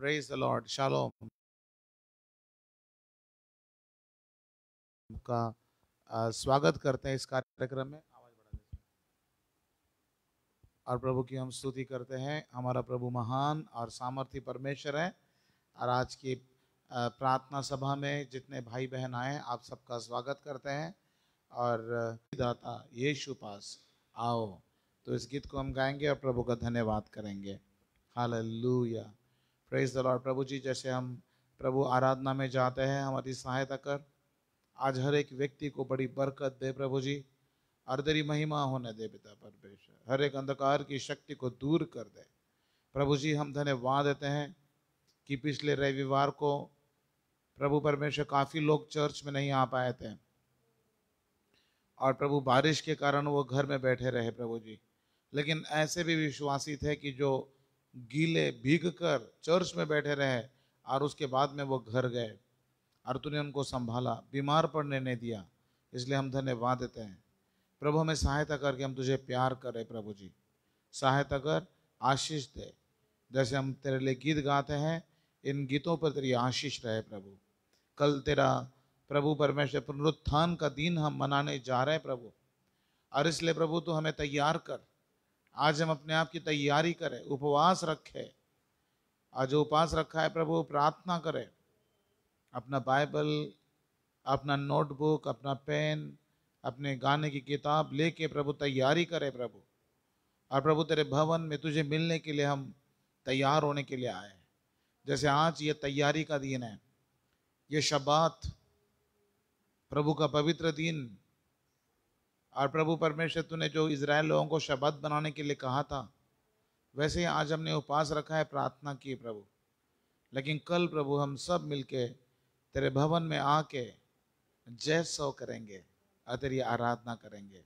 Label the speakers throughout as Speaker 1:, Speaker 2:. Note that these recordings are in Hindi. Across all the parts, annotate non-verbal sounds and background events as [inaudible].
Speaker 1: Praise the Lord. Shalom. का स्वागत करते हैं इस कार्यक्रम में आवाज बढ़ा दीजिए और प्रभु की हम स्तुति करते हैं हमारा प्रभु महान और सामर्थ्य परमेश्वर है और आज की प्रार्थना सभा में जितने भाई बहन आए आप सबका स्वागत करते हैं और दाता यीशु पास आओ तो इस गीत को हम गाएंगे और प्रभु का धन्यवाद करेंगे हालेलुया प्रेज द लॉर्ड प्रभु जी जैसे हम प्रभु आराधना में जाते हैं हमारी सहायता कर आज हर एक व्यक्ति को बड़ी बरकत दे प्रभु जी और तेरी महिमा होने दे पिता परमेश्वर हर एक अंधकार की शक्ति को दूर कर दे प्रभु जी हम धन्यवाद देते हैं कि पिछले रविवार को प्रभु परमेश्वर काफ़ी लोग चर्च में नहीं आ पाए थे और प्रभु बारिश के कारण वो घर में बैठे रहे प्रभु जी लेकिन ऐसे भी विश्वासी थे कि जो गीले भीग कर चर्च में बैठे रहे और उसके बाद में वो घर गए और तूने उनको संभाला बीमार पड़ने नहीं दिया इसलिए हम धन्यवाद देते हैं प्रभु हमें सहायता करके हम तुझे प्यार करें प्रभु जी सहायता कर आशीष दे जैसे हम तेरे लिए गीत गाते हैं इन गीतों पर तेरी आशीष रहे प्रभु कल तेरा प्रभु परमेश्वर पुनरुत्थान का दिन हम मनाने जा रहे हैं प्रभु और इसलिए प्रभु तू हमें तैयार कर आज हम अपने आप की तैयारी करें उपवास रखें आज उपवास रखा है प्रभु प्रार्थना करें अपना बाइबल अपना नोटबुक अपना पेन अपने गाने की किताब लेके प्रभु तैयारी करे प्रभु और प्रभु तेरे भवन में तुझे मिलने के लिए हम तैयार होने के लिए आए जैसे आज ये तैयारी का दिन है ये शब्बात प्रभु का पवित्र दिन और प्रभु परमेश्वर तूने जो इसराइल लोगों को शब्द बनाने के लिए कहा था वैसे ही आज हमने उपास रखा है प्रार्थना की प्रभु लेकिन कल प्रभु हम सब मिलके तेरे भवन में आके जय सौ करेंगे और तेरी आराधना करेंगे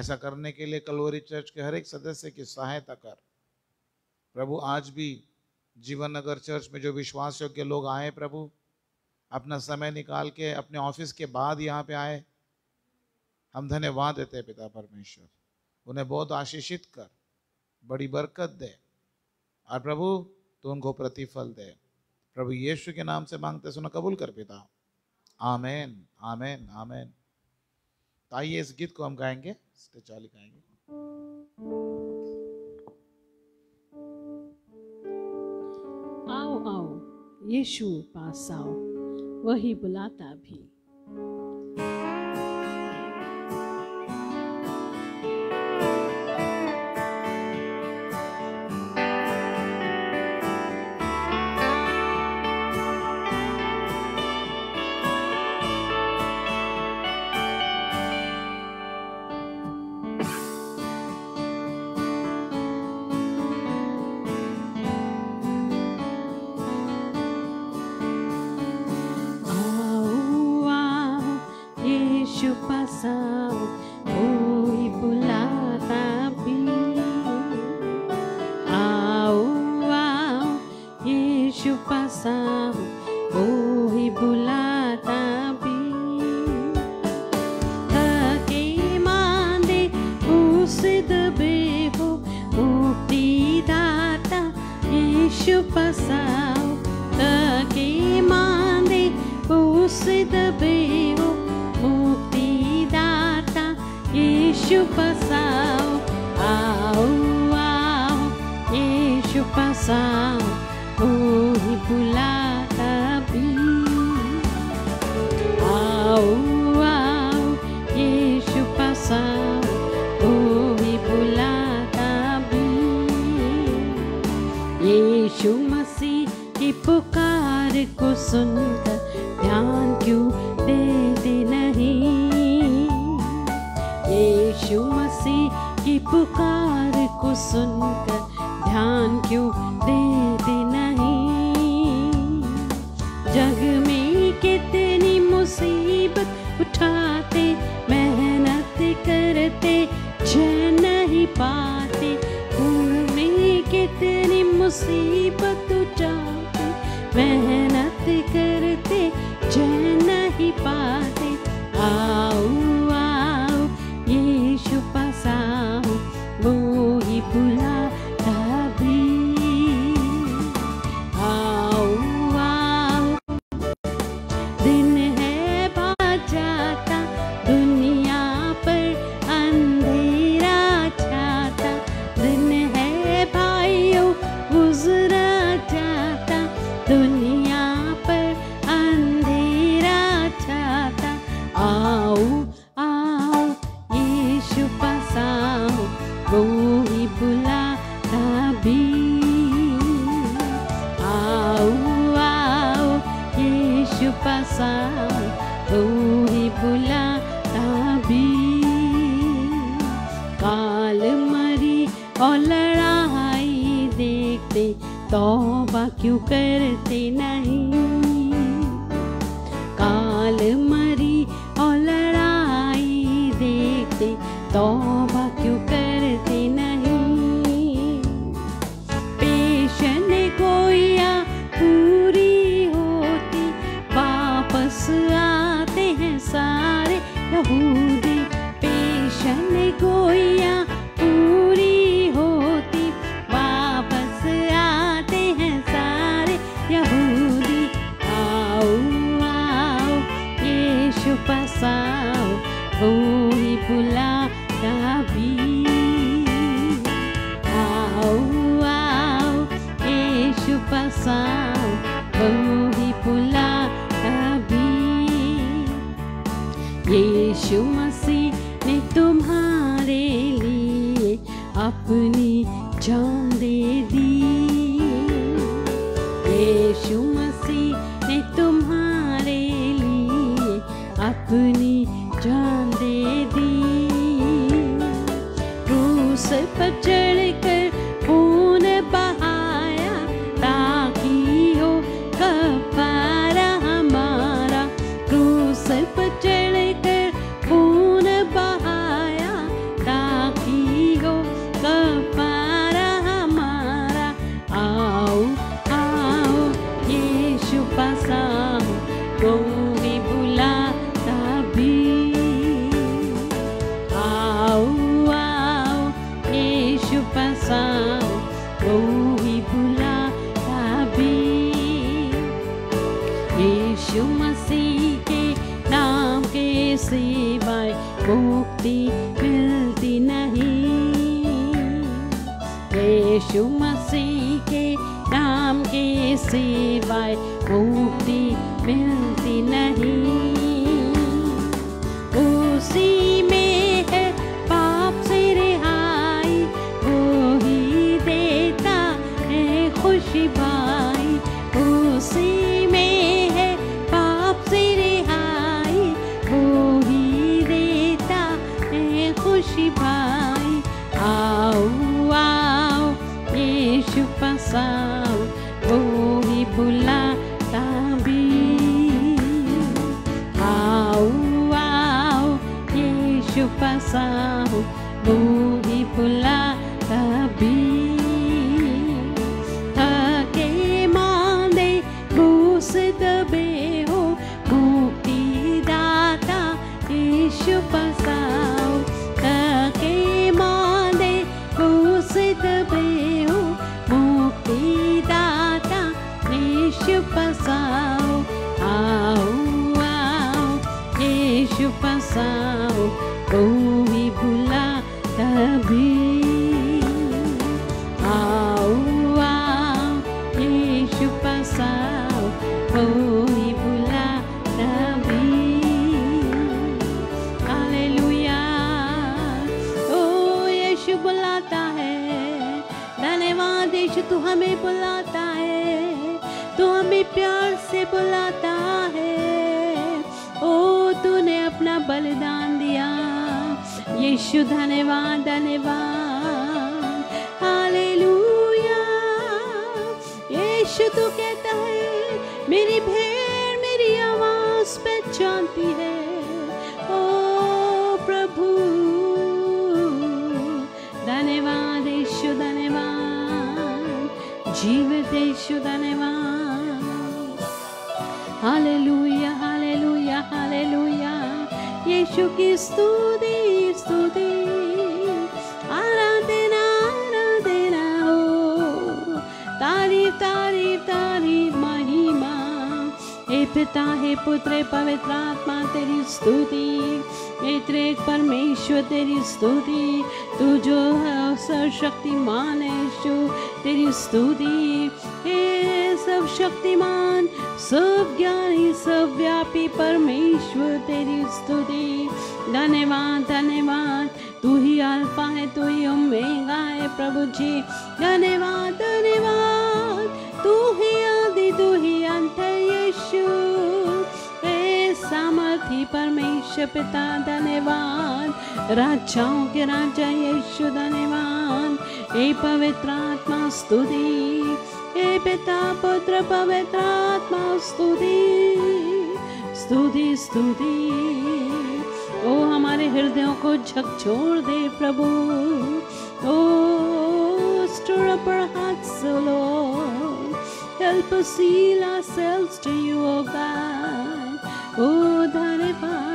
Speaker 1: ऐसा करने के लिए कलोरी चर्च के हर एक सदस्य की सहायता कर प्रभु आज भी जीवन नगर चर्च में जो विश्वास योग्य लोग आए प्रभु अपना समय निकाल के अपने ऑफिस के बाद यहाँ पे आए हम धन्यवाद देते हैं पिता परमेश्वर उन्हें बहुत आशीषित कर बड़ी बरकत दे और प्रभु तो उनको प्रतिफल दे प्रभु यीशु के नाम से मांगते सुनो कबूल कर पिता आमेन आमेन आमेन तो आइए इस गीत को हम गाएंगे चाली गाएंगे
Speaker 2: आओ आओ यीशु पास आओ वही बुलाता भी मसीह की पुकार को सुनकर ध्यान क्यों देते नहीं यीशु मसीह की पुकार को सुनकर ध्यान क्यों देते नहीं जग में कितनी मुसीबत उठाते मेहनत करते जय नहीं पाते मुसीबत जाती वह नहीं आओ पसाओ ही मसीह ने तुम्हारे लिए अपनी जान यीशु धन्यवाद धन्यवाद हालेलुया यीशु तू कहता है मेरी भेड़ मेरी आवाज पहचानती है ओ प्रभु धन्यवाद यीशु धन्यवाद जीवित यीशु धन्यवाद हालेलुया हालेलुया हालेलुया यीशु की स्तुति पिता हे पुत्र पवित्र आत्मा तेरी स्तुति हे परमेश्वर तेरी स्तुति तू जो है शक्तिमान है तेरी स्तुति हे सब शक्तिमान सब ज्ञानी सब व्यापी परमेश्वर तेरी स्तुति धन्यवाद धन्यवाद तू ही अल्फा है तू ही उमेगा है प्रभु जी धन्यवाद पिता धन्यवाद राजाओं के राजा यीशु धन्यवाद हे पवित्र आत्मा स्तुति हे पिता पुत्र पवित्र आत्मा स्तुति स्तुति स्तुति ओ हमारे हृदयों को झकझोर दे प्रभु ओ stir पर हाथ hearts, हेल्प सील Help सेल्स to you O God O धन्यवाद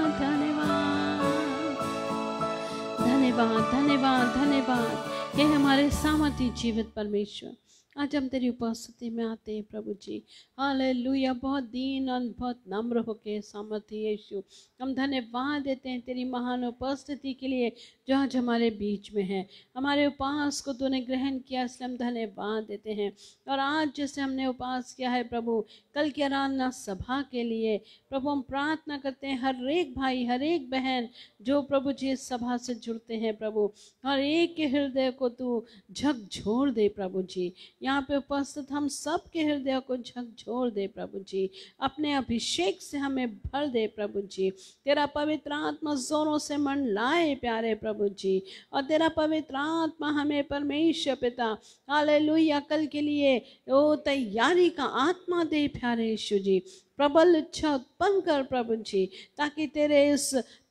Speaker 2: धन्यवाद धन्यवाद धन्यवाद हे हमारे सामर्थ्य जीवित परमेश्वर आज हम तेरी उपस्थिति में आते हैं प्रभु जी हाल लुया बहुत दीन और बहुत नम्र हो के सामर्थ्य यीशु हम धन्यवाद देते हैं तेरी महान उपस्थिति के लिए जो आज हमारे बीच में है हमारे उपास को तूने ग्रहण किया इसलिए हम धन्यवाद देते हैं और आज जैसे हमने उपास किया है प्रभु कल की आराधना सभा के लिए प्रभु हम प्रार्थना करते हैं हर एक भाई हर एक बहन जो प्रभु जी इस सभा से जुड़ते हैं प्रभु हर एक के हृदय को तू झकझोर दे प्रभु जी यहाँ पे उपस्थित हम सब के हृदय को झकझोर दे प्रभु जी अपने अभिषेक से हमें भर दे प्रभु जी तेरा पवित्र आत्मा जोरों से मन लाए प्यारे प्रभु जी और तेरा पवित्र आत्मा हमें परमेश्वर पिता हालेलुया कल के लिए ओ तैयारी का आत्मा दे प्यार प्यारे यीशु जी प्रबल इच्छा उत्पन्न कर प्रभु जी ताकि तेरे इस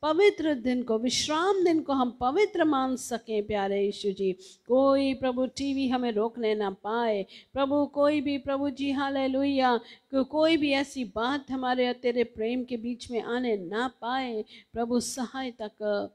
Speaker 2: पवित्र दिन को विश्राम दिन को हम पवित्र मान सकें प्यारे यीशु जी कोई प्रभु टीवी हमें रोकने ना पाए प्रभु कोई भी प्रभु जी हाल लोहिया कोई भी ऐसी बात हमारे तेरे प्रेम के बीच में आने ना पाए प्रभु सहायता कर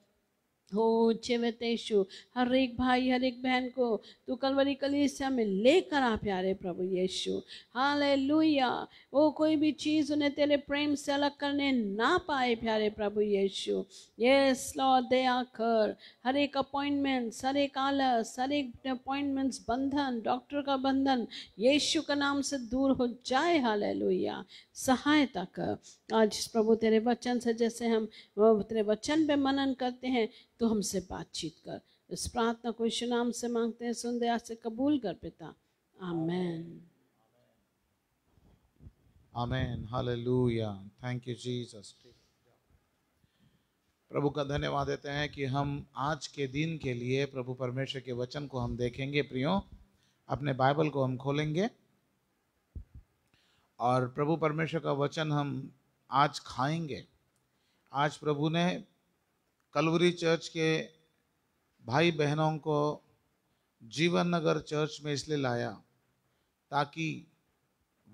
Speaker 2: हो चिमतेशु हर एक भाई हर एक बहन को तू कलवरी कलीसिया में लेकर आ प्यारे प्रभु यीशु हाल लुया वो कोई भी चीज़ उन्हें तेरे प्रेम से अलग करने ना पाए प्यारे प्रभु यीशु ये स्लो दया कर हर एक अपॉइंटमेंट्स हर एक आलस हर एक अपॉइंटमेंट्स बंधन डॉक्टर का बंधन यीशु का नाम से दूर हो जाए हाल लुया सहायता कर आज प्रभु तेरे वचन से जैसे हम तेरे वचन पे मनन करते हैं तो हमसे बातचीत कर इस प्रार्थना को यीशु नाम से मांगते हैं सुन दया से कबूल कर पिता amen
Speaker 1: amen hallelujah thank you Jesus प्रभु का धन्यवाद देते हैं कि हम आज के दिन के लिए प्रभु परमेश्वर के वचन को हम देखेंगे प्रियो अपने बाइबल को हम खोलेंगे और प्रभु परमेश्वर का वचन हम आज खाएंगे आज प्रभु ने कलवरी चर्च के भाई बहनों को जीवन नगर चर्च में इसलिए लाया ताकि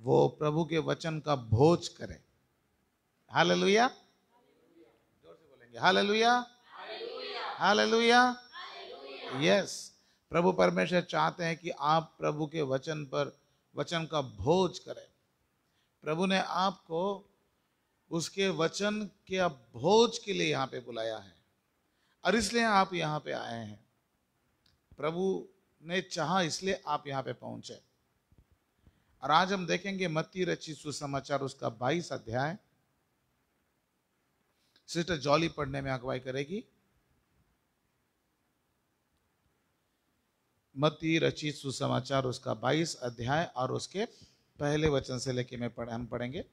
Speaker 1: वो प्रभु के वचन का भोज करें हाल लुया जोर से बोलेंगे हाल लुया हाल लुया यस प्रभु परमेश्वर चाहते हैं कि आप प्रभु के वचन पर वचन का भोज करें प्रभु ने आपको उसके वचन के भोज के लिए यहाँ पे बुलाया है और इसलिए आप यहाँ पे आए हैं प्रभु ने चाहा इसलिए आप यहाँ पे पहुंचे और आज हम देखेंगे मत्ती रची सुसमाचार उसका बाईस अध्याय सिस्टर जॉली पढ़ने में अगुवाई करेगी मती रचित सुसमाचार उसका 22 अध्याय और उसके पहले वचन से लेके मैं पढ़ हम पढ़ेंगे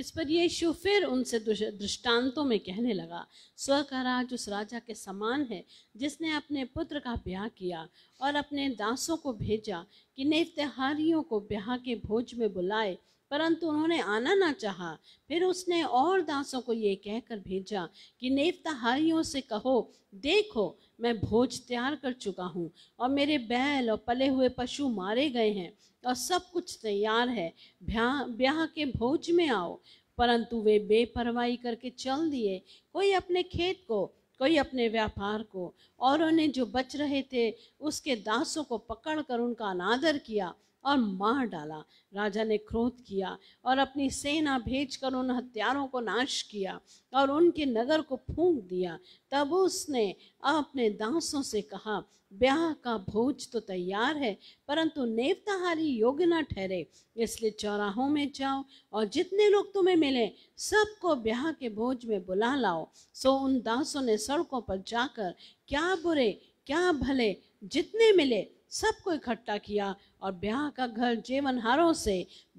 Speaker 2: इस पर यीशु फिर उनसे दृष्टांतों में कहने लगा स्व का राज उस राजा के समान है जिसने अपने पुत्र का ब्याह किया और अपने दासों को भेजा कि नेफ्तहारियों को ब्याह के भोज में बुलाए परंतु उन्होंने आना ना चाहा फिर उसने और दासों को ये कहकर भेजा कि नेवताहारियों से कहो देखो मैं भोज तैयार कर चुका हूँ और मेरे बैल और पले हुए पशु मारे गए हैं और सब कुछ तैयार है ब्याह ब्याह के भोज में आओ परंतु वे बेपरवाही करके चल दिए कोई अपने खेत को कोई अपने व्यापार को और उन्हें जो बच रहे थे उसके दासों को पकड़कर उनका अनादर किया और मार डाला राजा ने क्रोध किया और अपनी सेना भेजकर उन हत्यारों को नाश किया और उनके नगर को फूंक दिया तब उसने अपने दासों से कहा ब्याह का भोज तो तैयार है परंतु नेवताहारी योग्य न ठहरे इसलिए चौराहों में जाओ और जितने लोग तुम्हें मिले सबको ब्याह के भोज में बुला लाओ सो उन दासों ने सड़कों पर जाकर क्या बुरे क्या भले जितने मिले सबको इकट्ठा किया और ब्याह का घर जेवनहारों से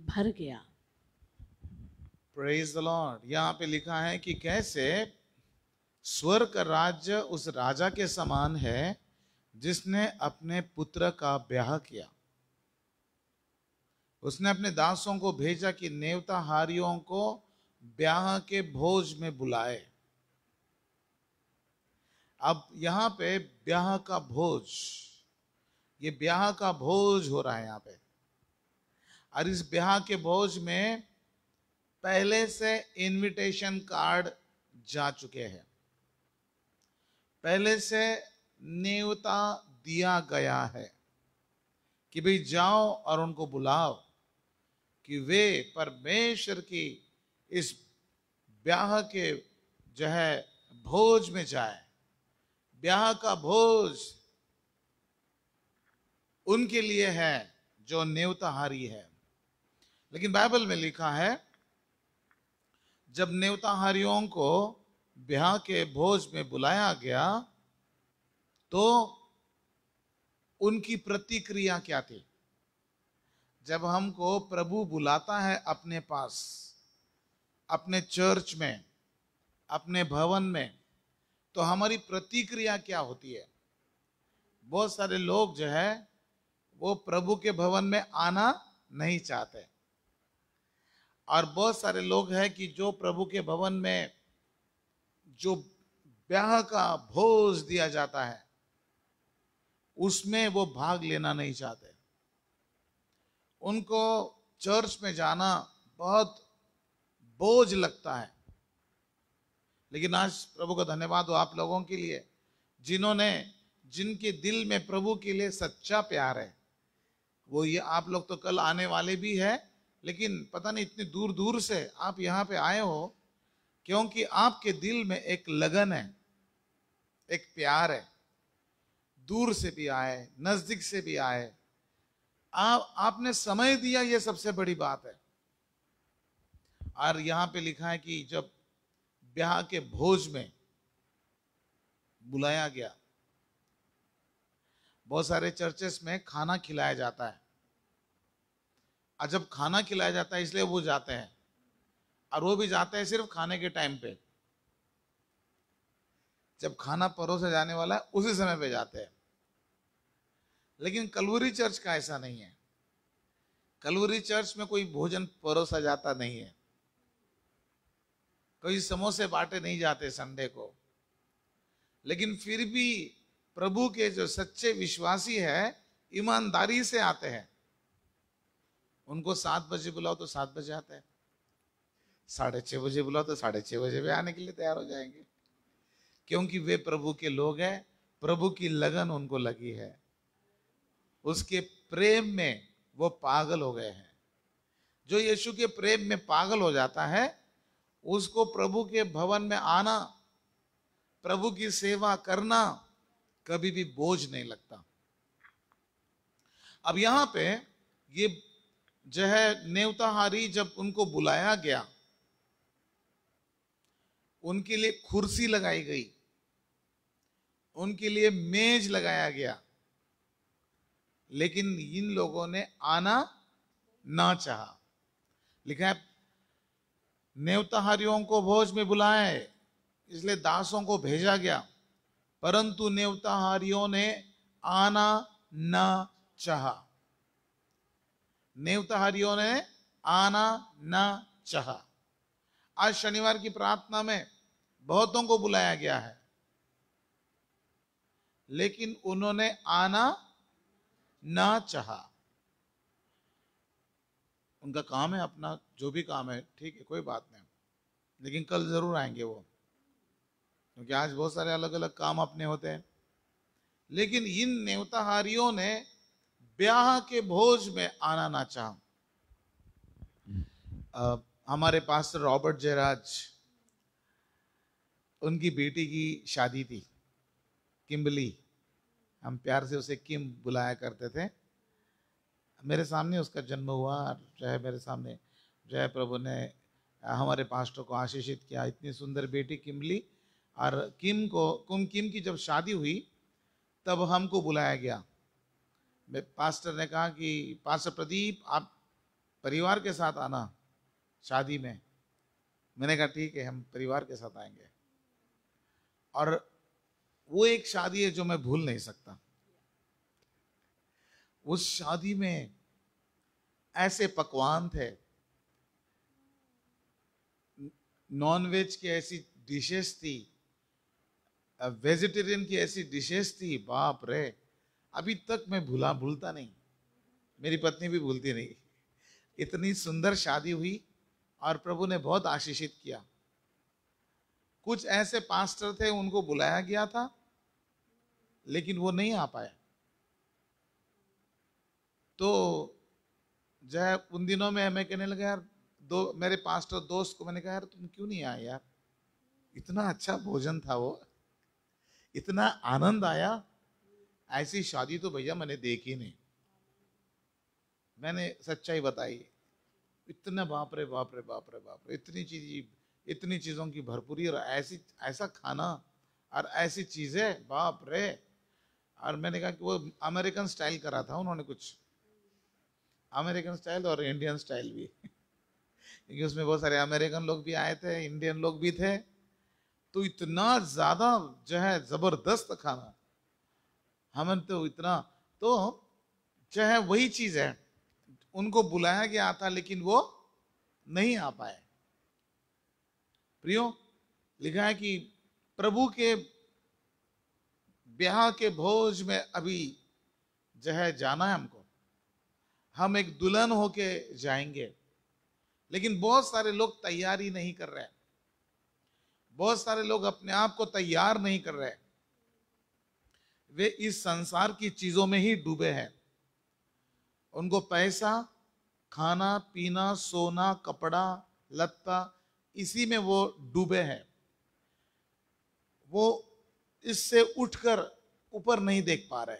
Speaker 2: भर गया
Speaker 1: प्रेज द लॉर्ड यहाँ पे लिखा है कि कैसे स्वर्ग का राज्य उस राजा के समान है जिसने अपने पुत्र का ब्याह किया उसने अपने दासों को भेजा कि नेवता हारियों को ब्याह के भोज में बुलाए अब यहाँ पे ब्याह का भोज ये ब्याह का भोज हो रहा है यहाँ पे और इस ब्याह के भोज में पहले से इनविटेशन कार्ड जा चुके हैं पहले से नेवता दिया गया है कि भाई जाओ और उनको बुलाओ कि वे परमेश्वर की इस ब्याह के जो है भोज में जाए ब्याह का भोज उनके लिए है जो नेवताहारी है लेकिन बाइबल में लिखा है जब नेवताहारियों को ब्याह के भोज में बुलाया गया तो उनकी प्रतिक्रिया क्या थी जब हमको प्रभु बुलाता है अपने पास अपने चर्च में अपने भवन में तो हमारी प्रतिक्रिया क्या होती है बहुत सारे लोग जो है वो प्रभु के भवन में आना नहीं चाहते और बहुत सारे लोग हैं कि जो प्रभु के भवन में जो ब्याह का भोज दिया जाता है उसमें वो भाग लेना नहीं चाहते उनको चर्च में जाना बहुत बोझ लगता है लेकिन आज प्रभु का धन्यवाद हो आप लोगों के लिए जिन्होंने जिनके दिल में प्रभु के लिए सच्चा प्यार है वो ये आप लोग तो कल आने वाले भी है लेकिन पता नहीं इतनी दूर दूर से आप यहाँ पे आए हो क्योंकि आपके दिल में एक लगन है एक प्यार है दूर से भी आए नज़दीक से भी आए आप आपने समय दिया ये सबसे बड़ी बात है और यहाँ पे लिखा है कि जब ब्याह के भोज में बुलाया गया बहुत सारे चर्चेस में खाना खिलाया जाता है और जब खाना खिलाया जाता है इसलिए वो जाते हैं और वो भी जाते हैं सिर्फ खाने के टाइम पे जब खाना परोसा जाने वाला है उसी समय पे जाते हैं लेकिन कलवरी चर्च का ऐसा नहीं है कलवरी चर्च में कोई भोजन परोसा जाता नहीं है कोई समोसे बांटे नहीं जाते संडे को लेकिन फिर भी प्रभु के जो सच्चे विश्वासी है ईमानदारी से आते हैं उनको सात बजे बुलाओ तो सात बजे आते हैं साढ़े छह बजे बुलाओ तो साढ़े छह बजे भी आने के लिए तैयार हो जाएंगे क्योंकि वे प्रभु के लोग हैं प्रभु की लगन उनको लगी है उसके प्रेम में वो पागल हो गए हैं जो यीशु के प्रेम में पागल हो जाता है उसको प्रभु के भवन में आना प्रभु की सेवा करना कभी भी बोझ नहीं लगता अब यहां पे ये जो है नेवताहारी जब उनको बुलाया गया उनके लिए कुर्सी लगाई गई उनके लिए मेज लगाया गया लेकिन इन लोगों ने आना ना चाहा लिखा है नेवताहारियों को भोज में बुलाए इसलिए दासों को भेजा गया परंतु नेवताहारियों ने आना न चाहा नेवताहारियों ने आना न चाहा आज शनिवार की प्रार्थना में बहुतों को बुलाया गया है लेकिन उन्होंने आना न चाहा उनका काम है अपना जो भी काम है ठीक है कोई बात नहीं लेकिन कल जरूर आएंगे वो क्योंकि आज बहुत सारे अलग अलग काम अपने होते हैं लेकिन इन नेवताहारियों ने ब्याह के भोज में आना ना चाह हमारे पास रॉबर्ट जयराज उनकी बेटी की शादी थी किम्बली हम प्यार से उसे किम बुलाया करते थे मेरे सामने उसका जन्म हुआ और जय मेरे सामने जय प्रभु ने हमारे पास्टर को आशीषित किया इतनी सुंदर बेटी किमली और किम को कुम किम की जब शादी हुई तब हमको बुलाया गया पास्टर ने कहा कि पास्टर प्रदीप आप परिवार के साथ आना शादी में मैंने कहा ठीक है हम परिवार के साथ आएंगे और वो एक शादी है जो मैं भूल नहीं सकता उस शादी में ऐसे पकवान थे नॉनवेज की ऐसी डिशेस थी वेजिटेरियन की ऐसी डिशेस थी बाप रे अभी तक मैं भूला भूलता नहीं मेरी पत्नी भी भूलती नहीं इतनी सुंदर शादी हुई और प्रभु ने बहुत आशीषित किया कुछ ऐसे पास्टर थे उनको बुलाया गया था लेकिन वो नहीं आ पाया तो जो है उन दिनों में मैं कहने लगा यार दो मेरे पास्टर दोस्त को मैंने कहा यार तुम क्यों नहीं आए यार इतना अच्छा भोजन था वो इतना आनंद आया ऐसी शादी तो भैया मैंने देखी नहीं मैंने सच्चाई बताई इतना बाप रे बाप रे बाप रे बाप रे इतनी चीज इतनी चीज़ों की भरपूरी और ऐसी ऐसा खाना और ऐसी चीज़ें बाप रे और मैंने कहा कि वो अमेरिकन स्टाइल करा था उन्होंने कुछ अमेरिकन स्टाइल और इंडियन स्टाइल भी [laughs] क्योंकि उसमें बहुत सारे अमेरिकन लोग भी आए थे इंडियन लोग भी थे तो इतना ज़्यादा जो है ज़बरदस्त खाना हम तो इतना तो जो है वही चीज़ है उनको बुलाया गया था लेकिन वो नहीं आ पाए प्रियो लिखा है कि प्रभु के ब्याह के भोज में अभी जो है जाना है हमको हम एक दुल्हन होके जाएंगे लेकिन बहुत सारे लोग तैयारी नहीं कर रहे हैं बहुत सारे लोग अपने आप को तैयार नहीं कर रहे वे इस संसार की चीज़ों में ही डूबे हैं उनको पैसा खाना पीना सोना कपड़ा लत्ता इसी में वो डूबे हैं वो इससे उठकर ऊपर नहीं देख पा रहे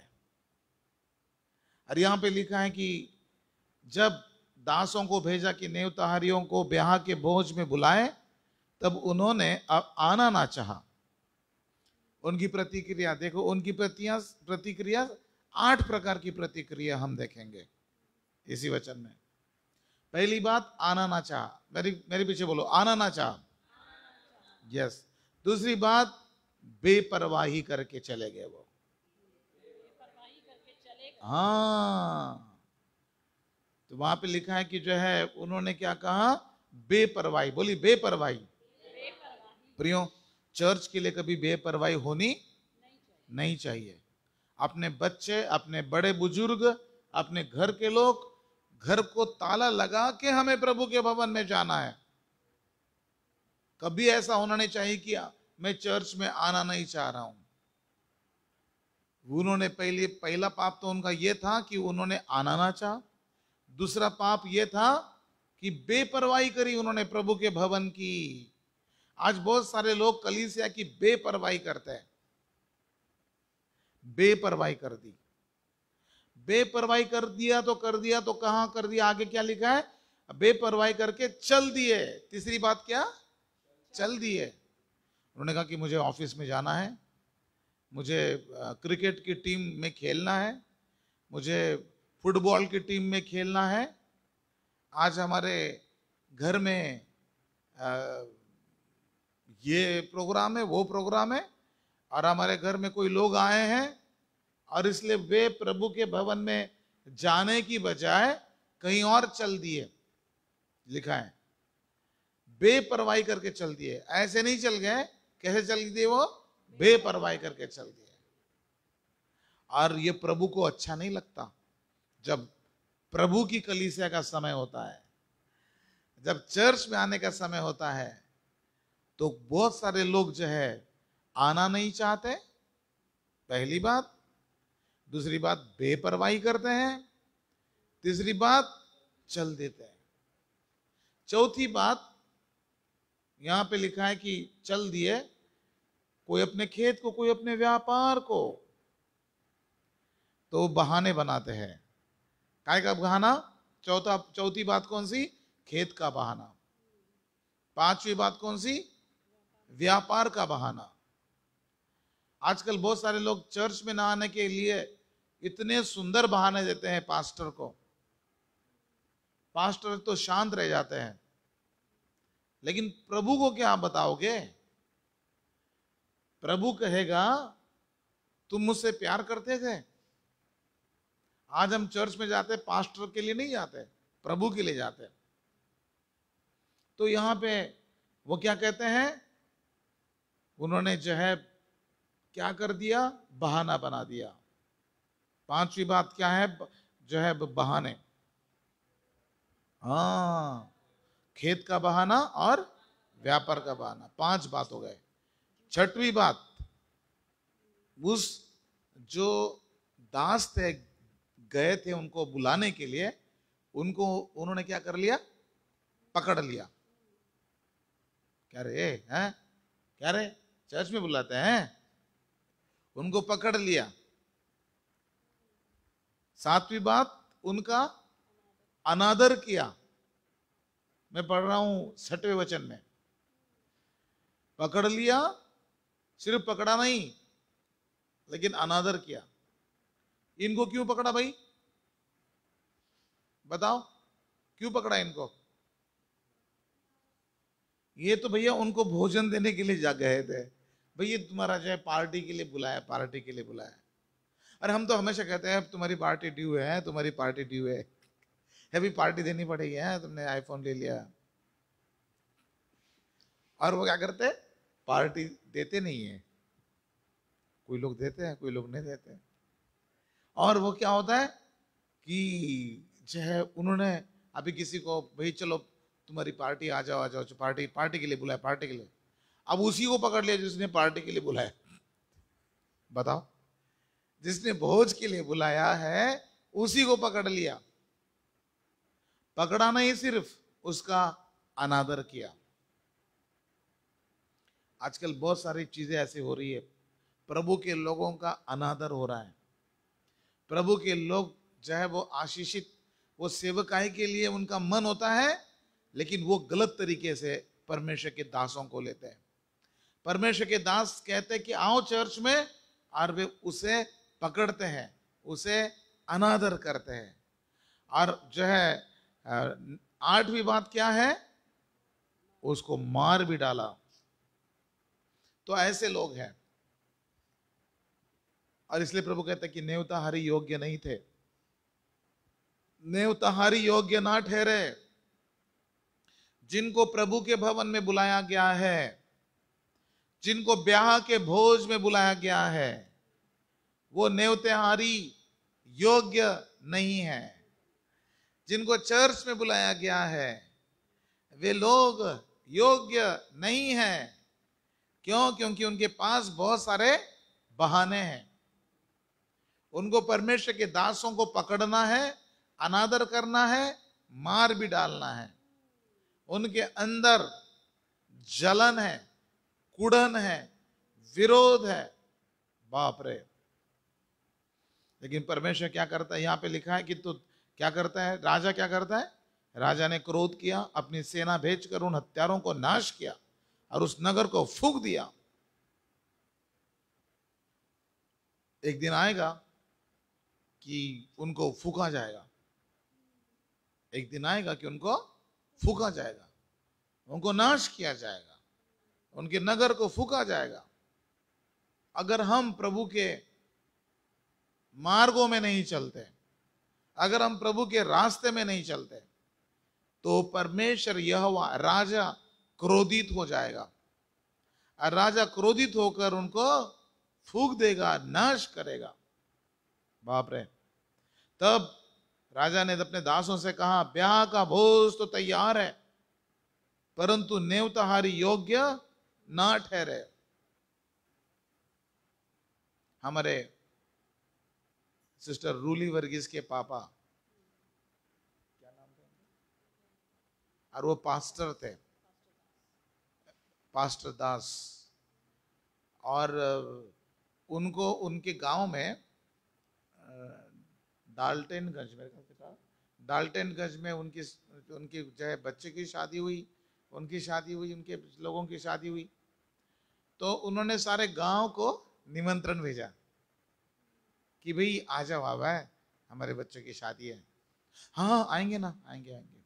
Speaker 1: और यहां पे लिखा है कि जब दासों को भेजा कि नेवताहारियों को ब्याह के भोज में बुलाए तब उन्होंने आना ना चाहा उनकी प्रतिक्रिया देखो उनकी प्रतिया प्रतिक्रिया आठ प्रकार की प्रतिक्रिया हम देखेंगे इसी वचन में पहली बात आना ना चाह मेरी मेरे पीछे बोलो आना ना चाह यस दूसरी बात बेपरवाही करके चले गए वो हाँ तो वहां पे लिखा है कि जो है उन्होंने क्या कहा बेपरवाही बोली बेपरवाही प्रियो चर्च के लिए कभी बेपरवाही होनी नहीं चाहिए अपने बच्चे अपने बड़े बुजुर्ग अपने घर के लोग घर को ताला लगा के हमें प्रभु के भवन में जाना है कभी ऐसा होना नहीं चाहिए कि मैं चर्च में आना नहीं चाह रहा हूं उन्होंने पहले पहला पाप तो उनका यह था कि उन्होंने आना ना चाह दूसरा पाप यह था कि बेपरवाही करी उन्होंने प्रभु के भवन की आज बहुत सारे लोग कलीसिया की बेपरवाही करते हैं बेपरवाही कर दी बेपरवाही कर दिया तो कर दिया तो कहां कर दिया आगे क्या लिखा है बेपरवाही करके चल दिए तीसरी बात क्या चल दिए उन्होंने कहा कि मुझे ऑफिस में जाना है मुझे क्रिकेट की टीम में खेलना है मुझे फुटबॉल की टीम में खेलना है आज हमारे घर में आ, ये प्रोग्राम है वो प्रोग्राम है और हमारे घर में कोई लोग आए हैं और इसलिए वे प्रभु के भवन में जाने की बजाय कहीं और चल दिए लिखा है बेपरवाही करके चल दिए ऐसे नहीं चल गए कैसे चल दिए वो बेपरवाही करके चल दिए और ये प्रभु को अच्छा नहीं लगता जब प्रभु की कलीसिया का समय होता है जब चर्च में आने का समय होता है तो बहुत सारे लोग जो है आना नहीं चाहते पहली बात दूसरी बात बेपरवाही करते हैं तीसरी बात चल देते हैं चौथी बात यहां पे लिखा है कि चल दिए कोई अपने खेत को कोई अपने व्यापार को तो बहाने बनाते हैं काय का बहाना चौथा चौथी बात कौन सी खेत का बहाना पांचवी बात कौन सी व्यापार का बहाना आजकल बहुत सारे लोग चर्च में ना आने के लिए इतने सुंदर बहाने देते हैं पास्टर को पास्टर तो शांत रह जाते हैं लेकिन प्रभु को क्या आप बताओगे प्रभु कहेगा तुम मुझसे प्यार करते थे आज हम चर्च में जाते पास्टर के लिए नहीं जाते प्रभु के लिए जाते तो यहां पे वो क्या कहते हैं उन्होंने जो है क्या कर दिया बहाना बना दिया पांचवी बात क्या है जो है बहाने हाँ खेत का बहाना और व्यापार का बहाना पांच बात हो गए छठवीं बात उस जो दास थे गए थे उनको बुलाने के लिए उनको उन्होंने क्या कर लिया पकड़ लिया क्या रे हैं क्या रे चर्च में बुलाते हैं उनको पकड़ लिया सातवीं बात उनका अनादर किया मैं पढ़ रहा हूं छठवें वचन में पकड़ लिया सिर्फ पकड़ा नहीं लेकिन अनादर किया इनको क्यों पकड़ा भाई बताओ क्यों पकड़ा इनको ये तो भैया उनको भोजन देने के लिए जा गए थे भैया तुम्हारा जो है पार्टी के लिए बुलाया पार्टी के लिए बुलाया अरे हम तो हमेशा कहते हैं तुम्हारी पार्टी ड्यू है तुम्हारी पार्टी ड्यू है हैवी पार्टी देनी पड़ेगी है हाँ, तुमने आईफोन ले लिया और वो क्या करते पार्टी देते नहीं है कोई लोग देते हैं कोई लोग नहीं देते और वो क्या होता है कि जो है उन्होंने अभी किसी को भाई चलो तुम्हारी पार्टी आ जाओ आ जाओ पार्टी पार्टी के लिए बुलाया पार्टी के लिए अब उसी को पकड़ लिया जिसने पार्टी के लिए बुलाया बताओ जिसने भोज के लिए बुलाया है उसी को पकड़ लिया पकड़ा नहीं सिर्फ उसका अनादर किया आजकल बहुत सारी चीजें ऐसी हो रही है प्रभु के लोगों का अनादर हो रहा है प्रभु के लोग जो है वो आशीषित वो सेवकाई के लिए उनका मन होता है लेकिन वो गलत तरीके से परमेश्वर के दासों को लेते हैं परमेश्वर के दास कहते हैं कि आओ चर्च में और वे उसे पकड़ते हैं उसे अनादर करते हैं और जो है आठवीं बात क्या है उसको मार भी डाला तो ऐसे लोग हैं और इसलिए प्रभु कहते हैं कि हरी योग्य नहीं थे नेवताहारी योग्य ना ठहरे जिनको प्रभु के भवन में बुलाया गया है जिनको ब्याह के भोज में बुलाया गया है वो नेवतेहारी योग्य नहीं है जिनको चर्च में बुलाया गया है वे लोग योग्य नहीं है क्यों क्योंकि उनके पास बहुत सारे बहाने हैं उनको परमेश्वर के दासों को पकड़ना है अनादर करना है मार भी डालना है उनके अंदर जलन है कुड़न है विरोध है बाप रे लेकिन परमेश्वर क्या करता है यहां पे लिखा है कि तो क्या करता है राजा क्या करता है राजा ने क्रोध किया अपनी सेना भेजकर उन हत्यारों को नाश किया और उस नगर को फूक दिया एक दिन आएगा कि उनको फूका जाएगा एक दिन आएगा कि उनको फूका जाएगा उनको नाश किया जाएगा उनके नगर को फूका जाएगा अगर हम प्रभु के मार्गों में नहीं चलते अगर हम प्रभु के रास्ते में नहीं चलते तो परमेश्वर यह राजा क्रोधित हो जाएगा और राजा क्रोधित होकर उनको फूक देगा नाश करेगा बाप रे तब राजा ने अपने दासों से कहा ब्याह का भोज तो तैयार है परंतु नेवताहारी योग्य ना ठहरे हमारे सिस्टर रूली वर्गीस के पापा क्या नाम थे और वो पास्टर थे पास्टर दास और उनको उनके गांव में डाल्टनगंज मेरे ख्याल से कहा डाल्टनगंज में उनकी उनकी जो है बच्चे की शादी हुई उनकी शादी हुई उनके लोगों की शादी हुई तो उन्होंने सारे गांव को निमंत्रण भेजा कि भाई आ जाओ आवा हमारे बच्चों की शादी है हाँ आएंगे ना आएंगे आएंगे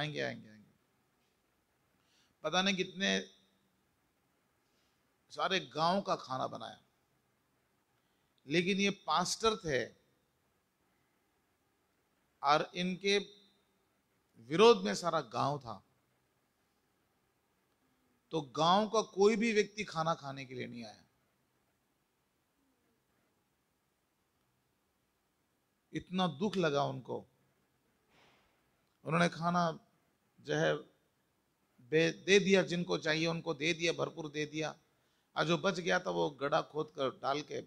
Speaker 1: आएंगे आएंगे आएंगे पता नहीं कितने सारे गांव का खाना बनाया लेकिन ये पास्टर थे और इनके विरोध में सारा गांव था तो गांव का कोई भी व्यक्ति खाना खाने के लिए नहीं आया इतना दुख लगा उनको उन्होंने खाना जो है दे दिया जिनको चाहिए उनको दे दिया भरपूर दे दिया और जो बच गया था वो गड़ा खोद कर डाल के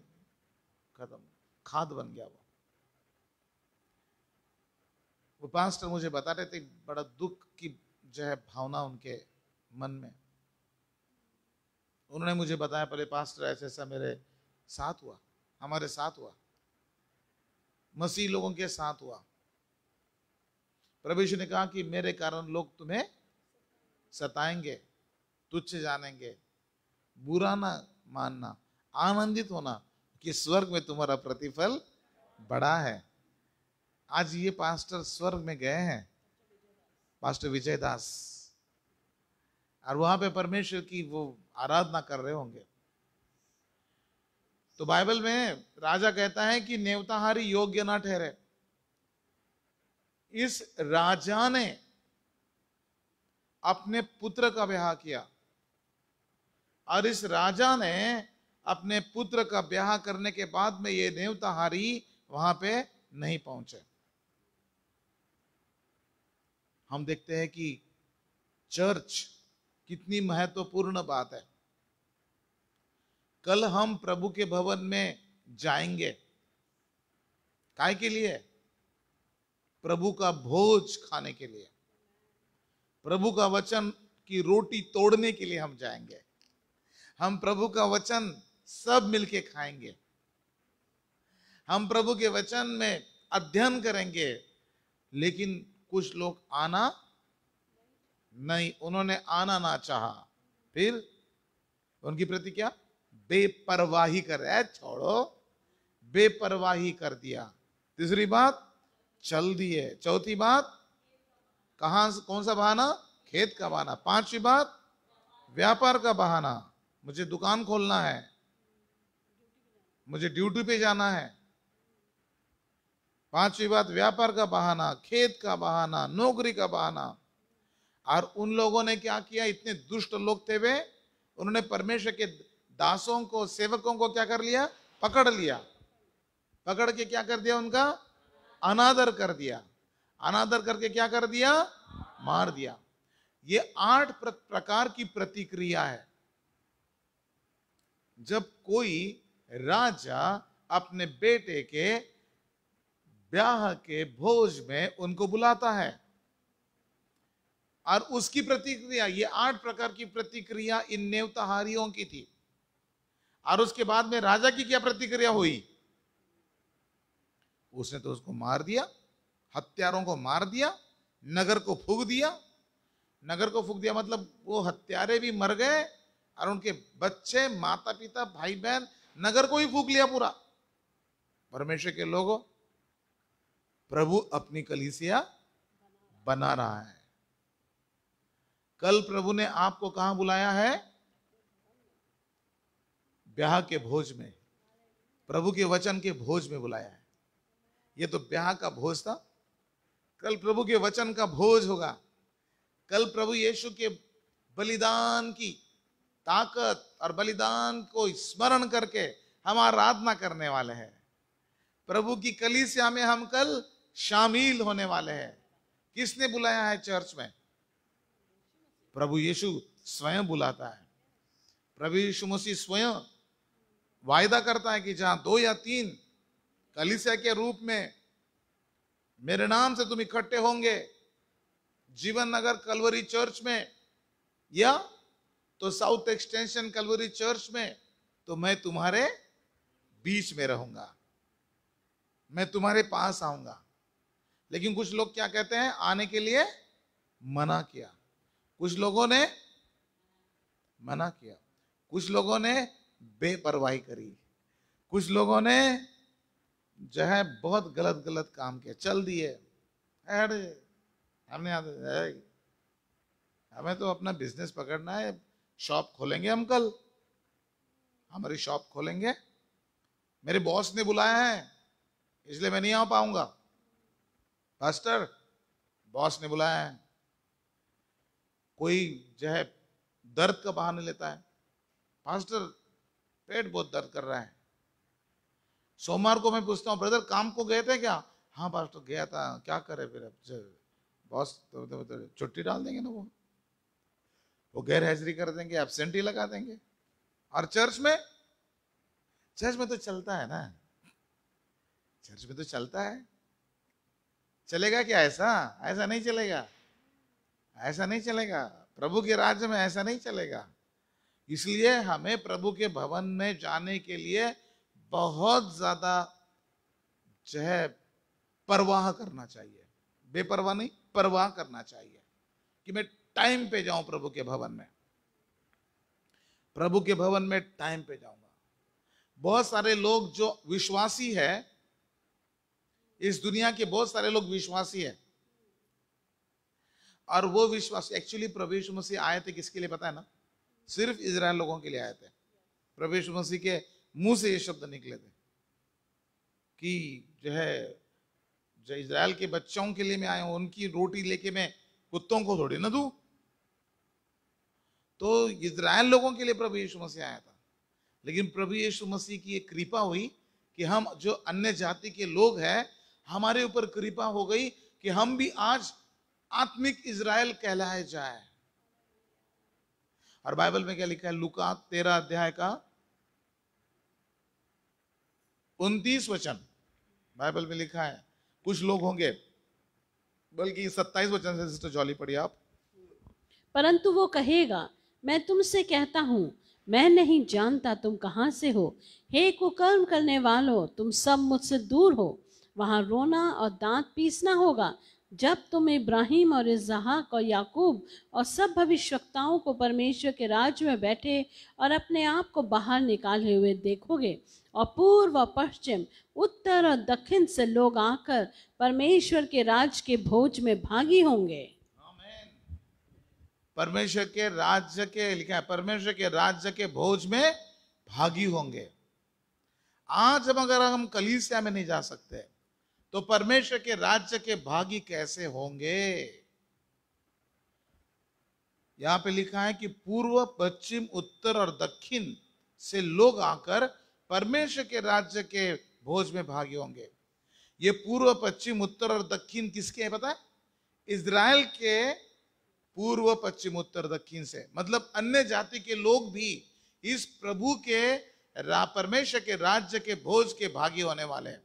Speaker 1: खत्म खाद बन गया वो वो पास्टर मुझे बता रहे थे बड़ा दुख की जो है भावना उनके मन में उन्होंने मुझे बताया पहले पास्टर ऐसा ऐसा मेरे साथ हुआ हमारे साथ हुआ मसीह लोगों के साथ हुआ प्रभु ने कहा कि मेरे कारण लोग तुम्हें सताएंगे तुच्छ जानेंगे बुरा ना मानना आनंदित होना कि स्वर्ग में तुम्हारा प्रतिफल बड़ा है आज ये पास्टर स्वर्ग में गए हैं पास्टर विजय दास और वहां पे परमेश्वर की वो आराधना कर रहे होंगे तो बाइबल में राजा कहता है कि नेवताहारी योग्य ना ठहरे इस राजा ने अपने पुत्र का ब्याह किया और इस राजा ने अपने पुत्र का ब्याह करने के बाद में ये नेवताहारी वहां पे नहीं पहुंचे हम देखते हैं कि चर्च कितनी महत्वपूर्ण बात है कल हम प्रभु के भवन में जाएंगे काय के लिए प्रभु का भोज खाने के लिए प्रभु का वचन की रोटी तोड़ने के लिए हम जाएंगे हम प्रभु का वचन सब मिलके खाएंगे हम प्रभु के वचन में अध्ययन करेंगे लेकिन कुछ लोग आना नहीं उन्होंने आना ना चाहा फिर उनकी प्रति क्या बेपरवाही कर रहे छोड़ो बेपरवाही कर दिया तीसरी बात चल दिए चौथी बात कहा कौन सा बहाना खेत का बहाना पांचवी बात व्यापार का बहाना मुझे दुकान खोलना है मुझे ड्यूटी पे जाना है पांचवी बात व्यापार का बहाना खेत का बहाना नौकरी का बहाना और उन लोगों ने क्या किया इतने दुष्ट लोग थे वे उन्होंने परमेश्वर के दासों को सेवकों को क्या कर लिया पकड़ लिया पकड़ के क्या कर दिया उनका अनादर कर दिया अनादर करके क्या कर दिया मार दिया ये आठ प्रकार की प्रतिक्रिया है जब कोई राजा अपने बेटे के ब्याह के भोज में उनको बुलाता है और उसकी प्रतिक्रिया ये आठ प्रकार की प्रतिक्रिया इन नेवताहारियों की थी और उसके बाद में राजा की क्या प्रतिक्रिया हुई उसने तो उसको मार दिया हत्यारों को मार दिया नगर को फूक दिया नगर को फूक दिया मतलब वो हत्यारे भी मर गए और उनके बच्चे माता पिता भाई बहन नगर को ही फूक लिया पूरा परमेश्वर के लोगों प्रभु अपनी कलीसिया बना रहा है कल प्रभु ने आपको कहा बुलाया है ब्याह के भोज में प्रभु के वचन के भोज में बुलाया है ये तो ब्याह का भोज था कल प्रभु के वचन का भोज होगा कल प्रभु यीशु के बलिदान की ताकत और बलिदान को स्मरण करके हम आराधना करने वाले हैं प्रभु की कलीसिया में हम कल शामिल होने वाले हैं किसने बुलाया है चर्च में प्रभु यीशु स्वयं बुलाता है प्रभु यीशु मसीह स्वयं वायदा करता है कि जहां दो या तीन कलिसिया के रूप में मेरे नाम से तुम इकट्ठे होंगे जीवन नगर कलवरी चर्च में या तो साउथ एक्सटेंशन कलवरी चर्च में तो मैं तुम्हारे बीच में रहूंगा मैं तुम्हारे पास आऊंगा लेकिन कुछ लोग क्या कहते हैं आने के लिए मना किया कुछ लोगों ने मना किया कुछ लोगों ने बेपरवाही करी कुछ लोगों ने जो है बहुत गलत गलत काम किया चल दिए अरे हमने हमें तो अपना बिजनेस पकड़ना है शॉप खोलेंगे हम कल हमारी शॉप खोलेंगे मेरे बॉस ने बुलाया है इसलिए मैं नहीं आ पाऊंगा पास्टर बॉस ने बुलाया है कोई जो है दर्द का बहाने लेता है पास्टर पेट बहुत दर्द कर रहा है सोमवार को मैं पूछता हूँ ब्रदर काम को गए थे क्या हाँ पास्टर गया था क्या करे फिर अब बॉस तो, तो, तो छुट्टी डाल देंगे ना वो वो गैर हाजिरी कर देंगे एबसेंटी लगा देंगे और चर्च में चर्च में तो चलता है ना चर्च में तो चलता है चलेगा क्या ऐसा ऐसा नहीं चलेगा ऐसा नहीं चलेगा प्रभु के राज्य में ऐसा नहीं चलेगा इसलिए हमें प्रभु के भवन में जाने के लिए बहुत ज़्यादा जो है परवाह करना चाहिए बेपरवाह नहीं परवाह करना चाहिए कि मैं टाइम पे जाऊं प्रभु के भवन में प्रभु के भवन में टाइम पे जाऊंगा बहुत सारे लोग जो विश्वासी है इस दुनिया के बहुत सारे लोग विश्वासी हैं और वो विश्वास एक्चुअली प्रभु मसीह आए थे किसके लिए पता है ना सिर्फ इसराइल लोगों के लिए आए थे प्रभु मसीह के मुंह से ये शब्द निकले थे कि जो है जो इसराइल के बच्चों के लिए मैं आया हूं उनकी रोटी लेके मैं कुत्तों को थोड़ी ना दू तो इसराइल लोगों के लिए प्रभु यीशु मसीह आया था लेकिन प्रभु यीशु मसीह की एक कृपा हुई कि हम जो अन्य जाति के लोग हैं हमारे ऊपर कृपा हो गई कि हम भी आज आत्मिक इज़राइल कहलाए जाए और बाइबल में क्या लिखा है लुका तेरा अध्याय का उन्तीस वचन बाइबल में लिखा है कुछ लोग होंगे बल्कि सत्ताईस वचन से सिस्टर जॉली पढ़िए आप
Speaker 2: परंतु वो कहेगा मैं तुमसे कहता हूं मैं नहीं जानता तुम कहां से हो हे कुकर्म करने वालों तुम सब मुझसे दूर हो वहाँ रोना और दांत पीसना होगा जब तुम इब्राहिम और इजहाक और याकूब और सब भविष्यताओं को परमेश्वर के राज्य में बैठे और अपने आप को बाहर निकाले हुए देखोगे और पूर्व और पश्चिम उत्तर और दक्षिण से लोग आकर परमेश्वर के राज के भोज में भागी होंगे
Speaker 1: परमेश्वर के राज्य के लिखा है परमेश्वर के राज्य के भोज में भागी होंगे आज अगर हम कलीसिया में नहीं जा सकते तो परमेश्वर के राज्य के भागी कैसे होंगे यहां पे लिखा है कि पूर्व पश्चिम उत्तर और दक्षिण से लोग आकर परमेश्वर के राज्य के भोज में भागी होंगे ये पूर्व पश्चिम उत्तर और दक्षिण किसके है पता है इसराइल के पूर्व पश्चिम उत्तर दक्षिण से मतलब अन्य जाति के लोग भी इस प्रभु के परमेश्वर के राज्य के भोज के भागी होने वाले हैं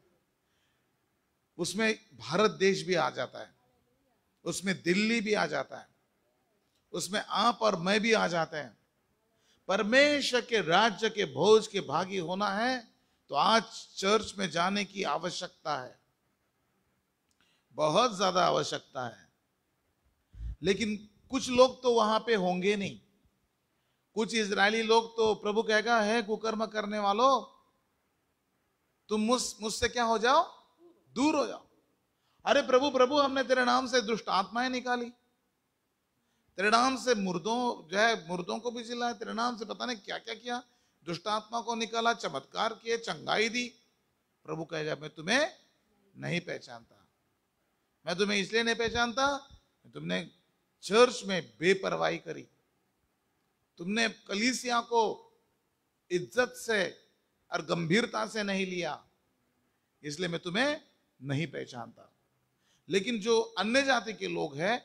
Speaker 1: उसमें भारत देश भी आ जाता है उसमें दिल्ली भी आ जाता है उसमें आप और मैं भी आ जाते हैं परमेश्वर के राज्य के भोज के भागी होना है तो आज चर्च में जाने की आवश्यकता है बहुत ज्यादा आवश्यकता है लेकिन कुछ लोग तो वहां पे होंगे नहीं कुछ इसराइली लोग तो प्रभु कहेगा है कुकर्म करने वालों तुम मुझसे क्या हो जाओ दूर हो जाओ अरे प्रभु प्रभु हमने तेरे नाम से दुष्ट आत्माएं निकाली तेरे नाम से मुर्दों जो है मुर्दों को भी चिल्लाए तेरे नाम से पता नहीं क्या क्या किया दुष्ट आत्मा को निकाला चमत्कार किए चंगाई दी प्रभु कहेगा मैं तुम्हें नहीं पहचानता मैं तुम्हें इसलिए नहीं पहचानता तुमने चर्च में बेपरवाही करी तुमने कलीसिया को इज्जत से और गंभीरता से नहीं लिया इसलिए मैं तुम्हें नहीं पहचानता लेकिन जो अन्य जाति के लोग हैं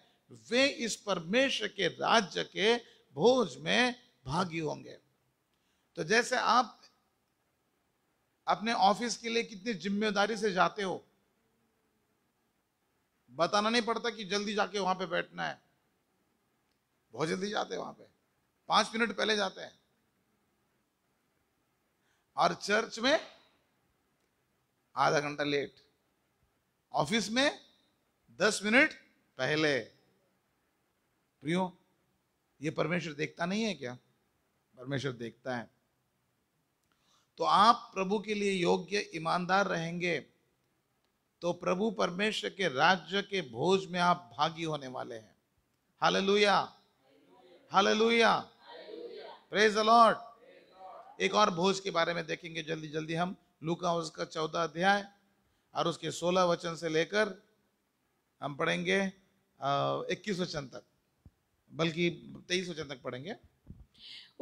Speaker 1: वे इस परमेश्वर के राज्य के भोज में भागी होंगे तो जैसे आप अपने ऑफिस के लिए कितनी जिम्मेदारी से जाते हो बताना नहीं पड़ता कि जल्दी जाके वहां पे बैठना है बहुत जल्दी जाते हैं वहां पे पांच मिनट पहले जाते हैं और चर्च में आधा घंटा लेट ऑफिस में दस मिनट पहले प्रियो ये परमेश्वर देखता नहीं है क्या परमेश्वर देखता है तो आप प्रभु के लिए योग्य ईमानदार रहेंगे तो प्रभु परमेश्वर के राज्य के भोज में आप भागी होने वाले हैं हालेलुया हालेलुया प्रेज लॉर्ड एक और भोज के बारे में देखेंगे जल्दी जल्दी हम लुका उसका चौदह अध्याय और उसके सोलह वचन से लेकर हम पढ़ेंगे इक्कीस वचन तक बल्कि तेईस वचन तक पढ़ेंगे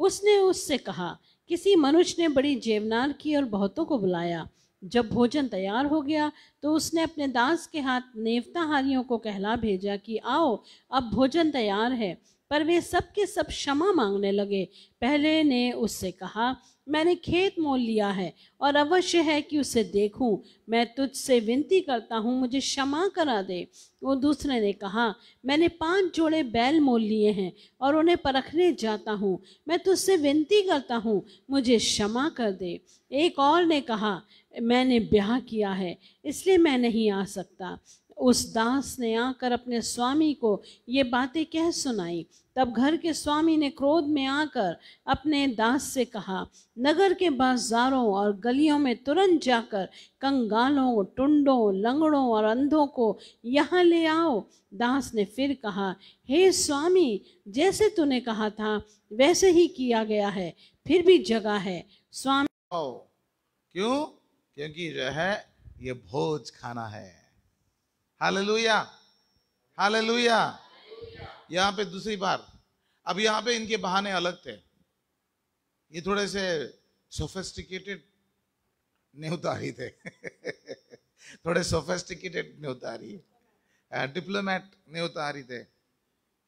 Speaker 1: उसने उससे
Speaker 2: कहा किसी मनुष्य ने बड़ी जेवनार की और बहुतों को बुलाया जब भोजन तैयार हो गया तो उसने अपने दास के हाथ नेवताहारियों को कहला भेजा कि आओ अब भोजन तैयार है पर वे सब के सब क्षमा मांगने लगे पहले ने उससे कहा मैंने खेत मोल लिया है और अवश्य है कि उसे देखूं मैं तुझसे विनती करता हूं मुझे क्षमा करा दे वो दूसरे ने कहा मैंने पांच जोड़े बैल मोल लिए हैं और उन्हें परखने जाता हूं मैं तुझसे विनती करता हूं मुझे क्षमा कर दे एक और ने कहा मैंने ब्याह किया है इसलिए मैं नहीं आ सकता उस दास ने आकर अपने स्वामी को ये बातें कह सुनाई तब घर के स्वामी ने क्रोध में आकर अपने दास से कहा नगर के बाजारों और गलियों में तुरंत जाकर कंगालों टुंडों लंगड़ों और अंधों को यहाँ ले आओ दास ने फिर कहा हे स्वामी जैसे तूने कहा था वैसे ही किया गया है
Speaker 1: फिर भी जगह है स्वामी क्यों क्योंकि जो है ये भोज खाना है हालेलुया हालेलुया यहाँ पे दूसरी बार अब यहाँ पे इनके बहाने अलग थे ये थोड़े से सोफेस्टिकेटेड नेवतारी थे [laughs] थोड़े सोफेस्टिकेटेड नेवतारी डिप्लोमेट नेवतारी थे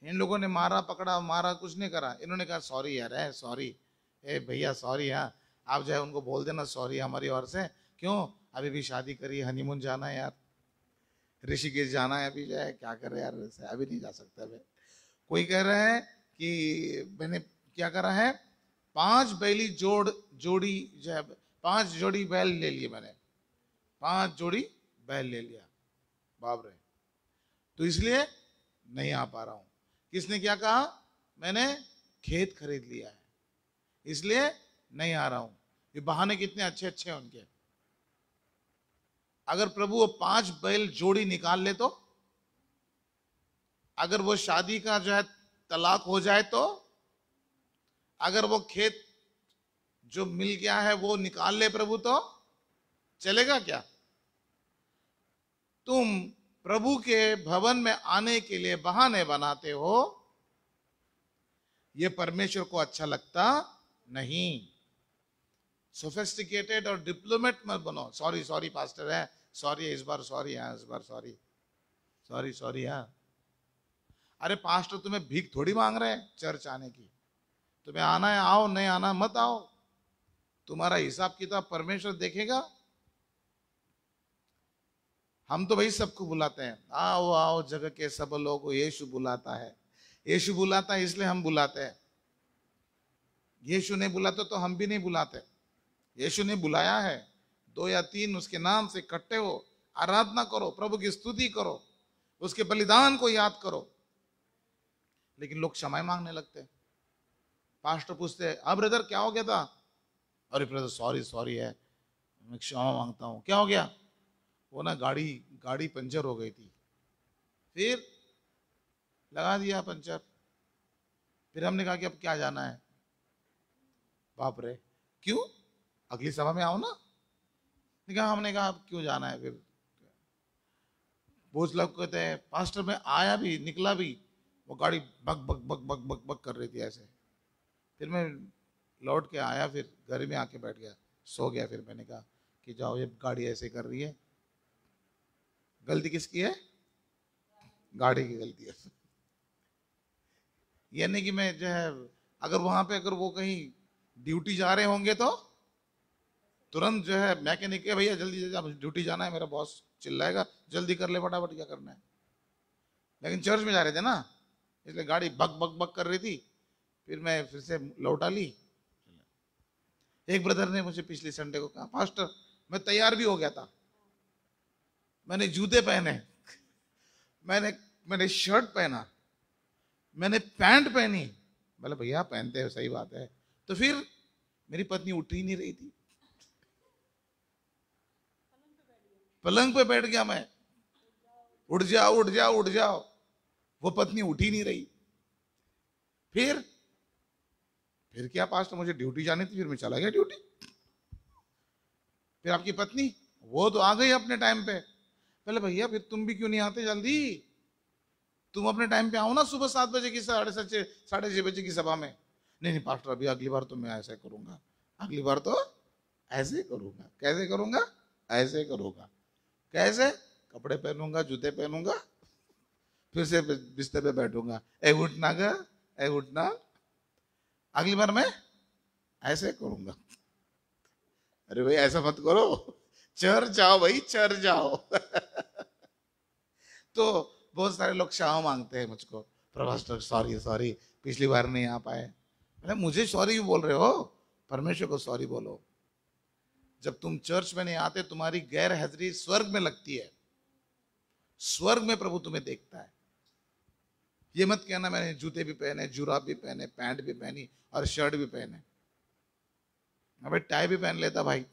Speaker 1: इन लोगों ने मारा पकड़ा मारा कुछ नहीं करा इन्होंने कहा सॉरी यार है सॉरी ए भैया सॉरी हाँ आप जो है उनको बोल देना सॉरी हमारी ओर से क्यों अभी भी शादी करी हनीमून जाना है यार ऋषिकेश जाना है अभी जाए क्या कर रहे यार अभी नहीं जा सकता मैं कोई कह रहा है कि मैंने क्या करा है पांच बैली जोड़ जोड़ी जो है पांच जोड़ी बैल ले लिए मैंने पांच जोड़ी बैल ले लिया बाप रे तो इसलिए नहीं आ पा रहा हूं किसने क्या कहा मैंने खेत खरीद लिया है इसलिए नहीं आ रहा हूं ये बहाने कितने अच्छे अच्छे हैं उनके अगर प्रभु वो पांच बैल जोड़ी निकाल ले तो अगर वो शादी का जो है तलाक हो जाए तो अगर वो खेत जो मिल गया है वो निकाल ले प्रभु तो चलेगा क्या तुम प्रभु के भवन में आने के लिए बहाने बनाते हो यह परमेश्वर को अच्छा लगता नहीं सोफेस्टिकेटेड और डिप्लोमेट मत बनो सॉरी सॉरी पास्टर है सॉरी इस बार सॉरी हाँ इस बार सॉरी सॉरी सॉरी हाँ अरे पास्टर तुम्हें भीख थोड़ी मांग रहे हैं चर्च आने की तुम्हें आना है आओ नहीं आना मत आओ तुम्हारा हिसाब किताब परमेश्वर देखेगा हम तो भाई सबको बुलाते हैं आओ आओ जगह के सब लोग यीशु बुलाता है यीशु बुलाता है इसलिए हम बुलाते हैं यीशु नहीं बुलाते तो हम भी नहीं बुलाते यीशु ने बुलाया है दो या तीन उसके नाम से इकट्ठे हो आराधना करो प्रभु की स्तुति करो उसके बलिदान को याद करो लेकिन लोग क्षमा मांगने लगते पास्टर पूछते अब ब्रदर हाँ, क्या हो गया था अरे ब्रदर सॉरी सॉरी है मैं क्षमा मांगता हूँ क्या हो गया वो ना गाड़ी गाड़ी पंचर हो गई थी फिर लगा दिया पंचर फिर हमने कहा कि अब क्या जाना है बाप रे क्यों अगली सभा में आओ ना देखा हमने कहा क्यों जाना है फिर बोझ लग कहते हैं पास्टर में आया भी निकला भी वो गाड़ी बक बक बक बक बक बक कर रही थी ऐसे फिर मैं लौट के आया फिर घर में आके बैठ गया सो गया फिर मैंने कहा कि जाओ ये गाड़ी ऐसे कर रही है गलती किसकी है गाड़ी की गलती है यानी कि मैं जो है अगर वहां पे अगर वो कहीं ड्यूटी जा रहे होंगे तो तुरंत जो है मैकेनिक है भैया जल्दी जल्दी आप ड्यूटी जाना है मेरा बॉस चिल्लाएगा जल्दी कर ले फटाफट क्या करना है लेकिन चर्च में जा रहे थे ना इसलिए गाड़ी बक बक बक कर रही थी फिर मैं फिर से लौटा ली एक ब्रदर ने मुझे पिछले संडे को कहा फास्टर मैं तैयार भी हो गया था मैंने जूते पहने मैंने मैंने शर्ट पहना मैंने पैंट पहनी बोले भैया पहनते हो सही बात है तो फिर मेरी पत्नी उठ ही नहीं रही थी पलंग पे बैठ गया मैं उठ जाओ उठ जाओ उठ जाओ वो पत्नी उठ ही नहीं रही फिर फिर क्या पास तो मुझे ड्यूटी जानी थी फिर मैं चला गया ड्यूटी फिर आपकी पत्नी वो तो आ गई अपने टाइम पे पहले भैया फिर तुम भी क्यों नहीं आते जल्दी तुम अपने टाइम पे आओ ना सुबह सात बजे की साढ़े सात साढ़े छह बजे की सभा में नहीं नहीं पास्टर अभी अगली बार तो मैं ऐसा करूंगा अगली बार तो ऐसे करूंगा कैसे करूंगा ऐसे करूंगा कैसे कपड़े पहनूंगा जूते पहनूंगा फिर से बिस्तर पे बैठूंगा ए उठना गा ए उठना अगली बार मैं ऐसे करूंगा अरे भाई ऐसा मत करो चर जाओ भाई चर जाओ [laughs] तो बहुत सारे लोग क्षमा मांगते हैं मुझको प्रभाष्ट सॉरी सॉरी पिछली बार नहीं आ पाए अरे मुझे सॉरी बोल रहे हो परमेश्वर को सॉरी बोलो जब तुम चर्च में नहीं आते तुम्हारी गैर हाजिरी स्वर्ग में लगती है स्वर्ग में प्रभु तुम्हें देखता है ये मत कहना मैंने जूते भी पहने जुराब भी पहने पैंट भी पहनी और शर्ट भी पहने अबे टाई भी पहन लेता भाई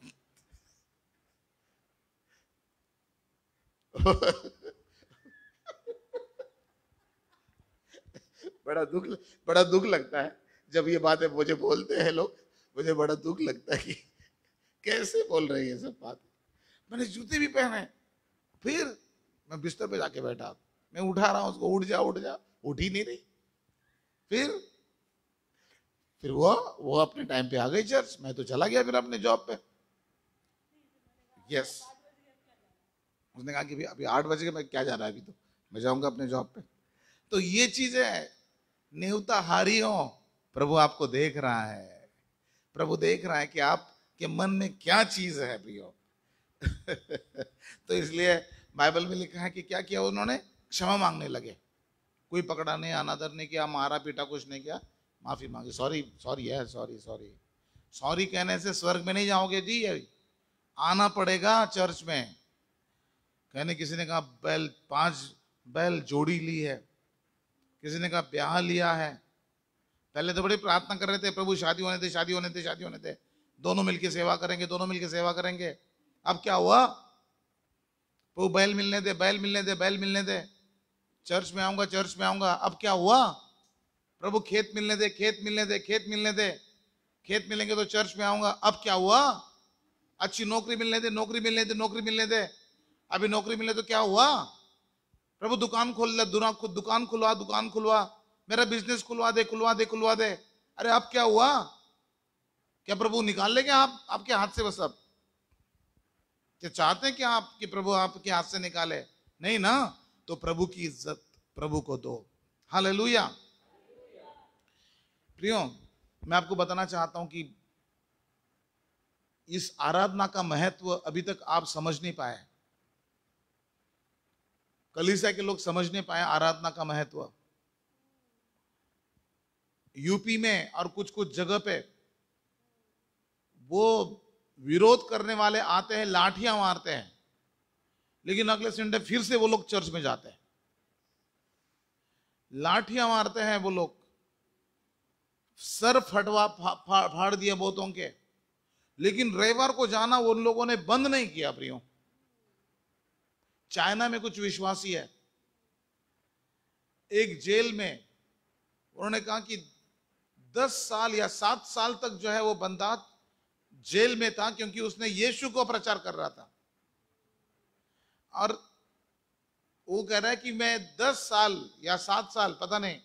Speaker 1: बड़ा दुख बड़ा दुख लगता है जब ये बातें मुझे बोलते हैं लोग मुझे बड़ा दुख लगता है कि कैसे बोल रही है सब बात मैंने जूते भी पहने फिर मैं बिस्तर पे जाके बैठा मैं उठा रहा हूँ उसको उठ जा उठ जा उठ ही नहीं रही फिर फिर वो वो अपने टाइम पे आ गई चर्च मैं तो चला गया फिर अपने जॉब पे यस उसने कहा कि भी अभी आठ बजे मैं क्या जा रहा है अभी तो मैं जाऊंगा अपने जॉब पे तो ये चीजें है नेवता हारी हो प्रभु आपको देख रहा है प्रभु देख रहा है कि आप कि मन में क्या चीज है प्रियो [laughs] तो इसलिए बाइबल में लिखा है कि क्या किया उन्होंने क्षमा मांगने लगे कोई पकड़ा नहीं अनादर नहीं किया मारा पीटा कुछ नहीं किया माफी मांगी सॉरी सॉरी है सॉरी सॉरी सॉरी कहने से स्वर्ग में नहीं जाओगे जी आना पड़ेगा चर्च में कहने किसी ने कहा बैल पांच बैल जोड़ी ली है किसी ने कहा ब्याह लिया है पहले तो बड़ी प्रार्थना कर रहे थे प्रभु शादी होने थे शादी होने थे शादी होने थे दोनों मिलके सेवा करेंगे दोनों मिलके सेवा करेंगे अब क्या हुआ वो बैल मिलने दे बैल मिलने दे बैल मिलने दे चर्च में आऊंगा चर्च में आऊंगा अब क्या हुआ प्रभु खेत मिलने दे खेत मिलने दे खेत मिलने दे खेत मिलेंगे तो चर्च में आऊंगा अब क्या हुआ अच्छी नौकरी मिलने दे नौकरी मिलने दे नौकरी मिलने दे अभी नौकरी मिले तो क्या हुआ प्रभु दुकान खोल ले दुकान खुलवा दुकान खुलवा मेरा बिजनेस खुलवा दे खुलवा दे खुलवा दे अरे अब क्या हुआ क्या प्रभु निकाल लेंगे आप आपके हाथ से वो सब क्या चाहते हैं कि आप कि प्रभु आपके हाथ से निकाले नहीं ना तो प्रभु की इज्जत प्रभु को दो हालेलुया प्रियो मैं आपको बताना चाहता हूं कि इस आराधना का महत्व अभी तक आप समझ नहीं पाए कलिसा के लोग समझ नहीं पाए आराधना का महत्व यूपी में और कुछ कुछ जगह पे वो विरोध करने वाले आते हैं लाठियां मारते हैं लेकिन अगले संडे फिर से वो लोग चर्च में जाते हैं लाठियां मारते हैं वो लोग सर फटवा फा, फा, फाड़ दिए बहुतों के लेकिन रविवार को जाना उन लोगों ने बंद नहीं किया प्रियो चाइना में कुछ विश्वासी है एक जेल में उन्होंने कहा कि दस साल या सात साल तक जो है वो बंदा जेल में था क्योंकि उसने यीशु को प्रचार कर रहा था और वो कह रहा है कि मैं दस साल या सात साल पता नहीं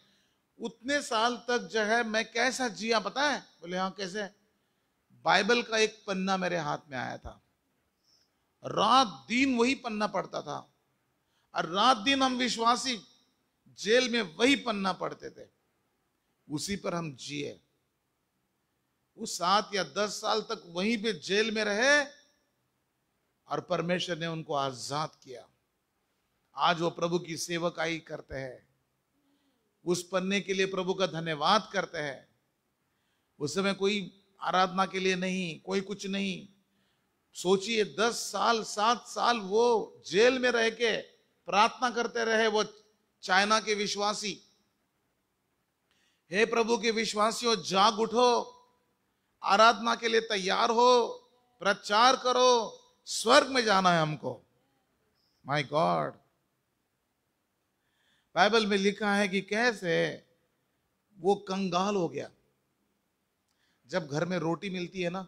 Speaker 1: उतने साल तक जो है मैं कैसा जिया पता है बोले हाँ कैसे बाइबल का एक पन्ना मेरे हाथ में आया था रात दिन वही पन्ना पढ़ता था और रात दिन हम विश्वासी जेल में वही पन्ना पढ़ते थे उसी पर हम जिए वो सात या दस साल तक वहीं पे जेल में रहे और परमेश्वर ने उनको आजाद किया आज वो प्रभु की सेवकाई करते हैं उस पन्ने के लिए प्रभु का धन्यवाद करते हैं उस समय कोई आराधना के लिए नहीं कोई कुछ नहीं सोचिए दस साल सात साल वो जेल में रह के प्रार्थना करते रहे वो चाइना के विश्वासी हे प्रभु के विश्वासियों जाग उठो आराधना के लिए तैयार हो प्रचार करो स्वर्ग में जाना है हमको माई गॉड बाइबल में लिखा है कि कैसे वो कंगाल हो गया जब घर में रोटी मिलती है ना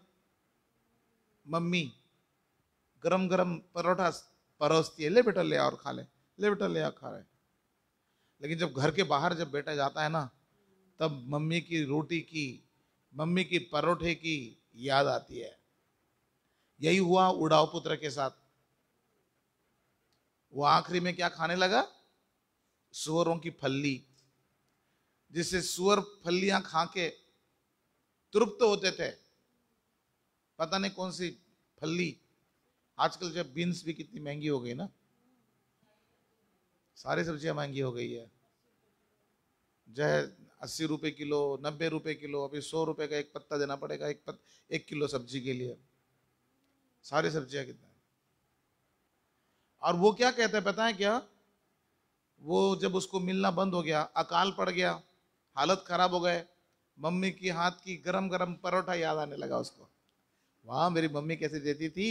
Speaker 1: मम्मी गरम गरम परोठा परोसती है ले बेटा ले और खा ले ले बेटा ले आ खा रहे लेकिन जब घर के बाहर जब बेटा जाता है ना तब मम्मी की रोटी की मम्मी की परोठे की याद आती है यही हुआ उड़ाव पुत्र के साथ वो आखिरी में क्या खाने लगा सुअरों की फल्ली जिससे सुअर फल्लियां खा के तृप्त तो होते थे पता नहीं कौन सी फल्ली आजकल जब बीन्स भी कितनी महंगी हो गई ना सारी सब्जियां महंगी हो गई है जय अस्सी रुपये किलो नब्बे रुपये किलो अभी सौ रुपये का एक पत्ता देना पड़ेगा एक पत, एक किलो सब्जी के लिए सारी सब्जियां कितना है और वो क्या कहते हैं पता है क्या वो जब उसको मिलना बंद हो गया अकाल पड़ गया हालत खराब हो गए मम्मी की हाथ की गरम गरम परोठा याद आने लगा उसको वाह मेरी मम्मी कैसे देती थी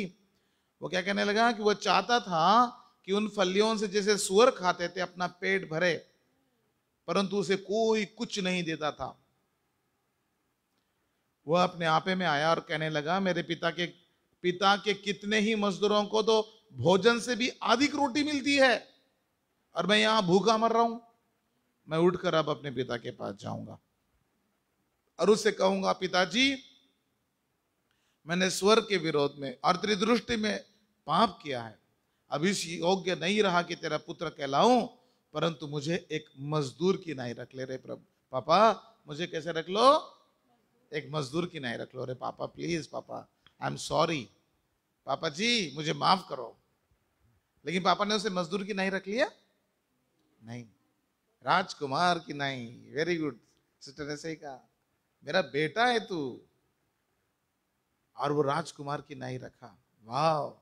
Speaker 1: वो क्या कहने लगा कि वो चाहता था कि उन फलियों से जैसे सुअर खाते थे अपना पेट भरे परंतु उसे कोई कुछ नहीं देता था वह अपने आपे में आया और कहने लगा मेरे पिता के पिता के कितने ही मजदूरों को तो भोजन से भी अधिक रोटी मिलती है और मैं यहां भूखा मर रहा हूं मैं उठकर अब अपने पिता के पास जाऊंगा और उससे कहूंगा पिताजी मैंने स्वर के विरोध में और त्रिदृष्टि में पाप किया है अब इस योग्य नहीं रहा कि तेरा पुत्र कहलाऊं परंतु मुझे एक मजदूर की नाई रख ले रे प्रभु पापा मुझे कैसे रख लो एक मजदूर की नाई रख लो रे पापा प्लीज पापा आई एम सॉरी पापा जी मुझे माफ करो लेकिन पापा ने उसे मजदूर की नाई रख लिया नहीं राजकुमार की नाई वेरी गुड सिस्टर ने सही कहा मेरा बेटा है तू और वो राजकुमार की नाई रखा वाह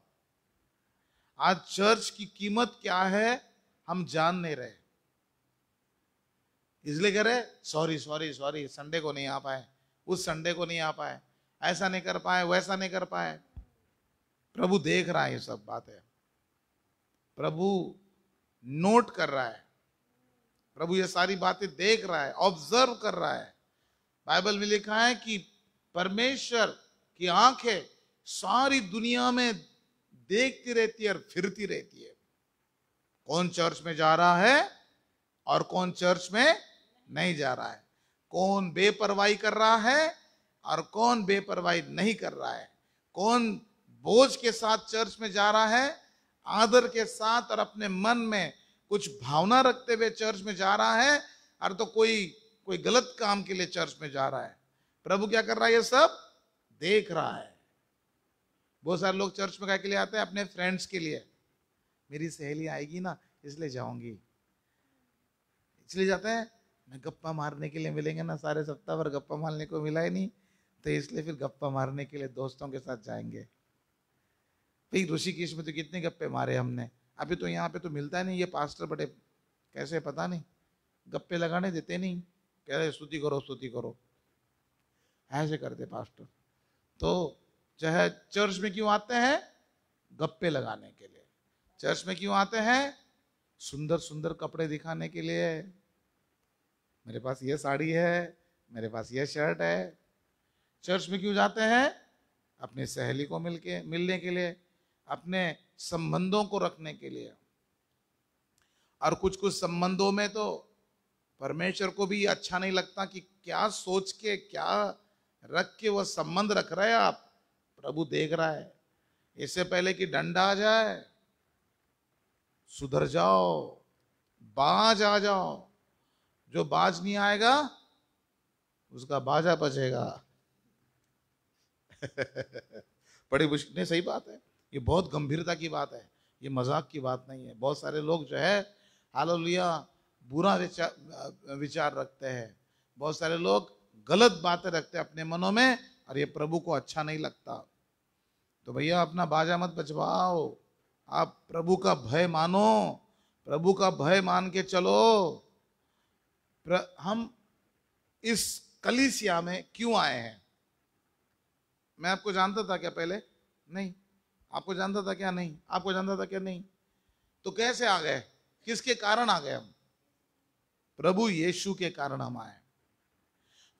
Speaker 1: आज चर्च की कीमत क्या है हम जान नहीं रहे इसलिए कह रहे सॉरी सॉरी सॉरी संडे को नहीं आ पाए उस संडे को नहीं आ पाए ऐसा नहीं कर पाए वैसा नहीं कर पाए प्रभु देख रहा है ये सब बातें प्रभु नोट कर रहा है प्रभु ये सारी बातें देख रहा है ऑब्जर्व कर रहा है बाइबल में लिखा है कि परमेश्वर की आंखें सारी दुनिया में देखती रहती है और फिरती रहती है कौन चर्च में जा रहा है और कौन चर्च में नहीं जा रहा है कौन बेपरवाही कर रहा है और कौन बेपरवाही नहीं कर रहा है कौन बोझ के साथ चर्च में जा रहा है आदर के साथ और अपने मन में कुछ भावना रखते हुए चर्च में जा रहा है और तो कोई कोई गलत काम के लिए चर्च में जा रहा है प्रभु क्या कर रहा है ये सब देख रहा है बहुत सारे लोग चर्च में क्या के लिए आते हैं अपने फ्रेंड्स के लिए मेरी सहेली आएगी ना इसलिए जाऊंगी इसलिए जाते हैं मैं गप्पा मारने के लिए मिलेंगे ना सारे सप्ताह भर गप्पा मारने को मिला ही नहीं तो इसलिए फिर गप्पा मारने के लिए दोस्तों के साथ जाएंगे भाई ऋषिकेश में तो कितने गप्पे मारे हमने अभी तो यहाँ पे तो मिलता नहीं ये पास्टर बड़े कैसे पता नहीं गप्पे लगाने देते नहीं कह रहे स्तुति करो स्तुति करो ऐसे करते पास्टर तो चाहे चर्च में क्यों आते हैं गप्पे लगाने के लिए चर्च में क्यों आते हैं सुंदर सुंदर कपड़े दिखाने के लिए मेरे पास यह साड़ी है मेरे पास यह शर्ट है चर्च में क्यों जाते हैं अपनी सहेली को मिलके मिलने के लिए अपने संबंधों को रखने के लिए और कुछ कुछ संबंधों में तो परमेश्वर को भी अच्छा नहीं लगता कि क्या सोच के क्या रख के वह संबंध रख रहे हैं आप प्रभु देख रहा है इससे पहले कि डंडा आ जाए सुधर जाओ बाज आ जाओ जो बाज नहीं आएगा उसका बाजा बचेगा [laughs] बड़ी मुश्किल नहीं सही बात है ये बहुत गंभीरता की बात है ये मजाक की बात नहीं है बहुत सारे लोग जो है लिया बुरा विचार विचार रखते हैं बहुत सारे लोग गलत बातें रखते हैं अपने मनों में और ये प्रभु को अच्छा नहीं लगता तो भैया अपना बाजा मत बचवाओ आप प्रभु का भय मानो प्रभु का भय मान के चलो हम इस कलिसिया में क्यों आए हैं मैं आपको जानता था क्या पहले नहीं आपको जानता था क्या नहीं आपको जानता था क्या नहीं तो कैसे आ गए किसके कारण आ गए हम प्रभु यीशु के कारण हम आए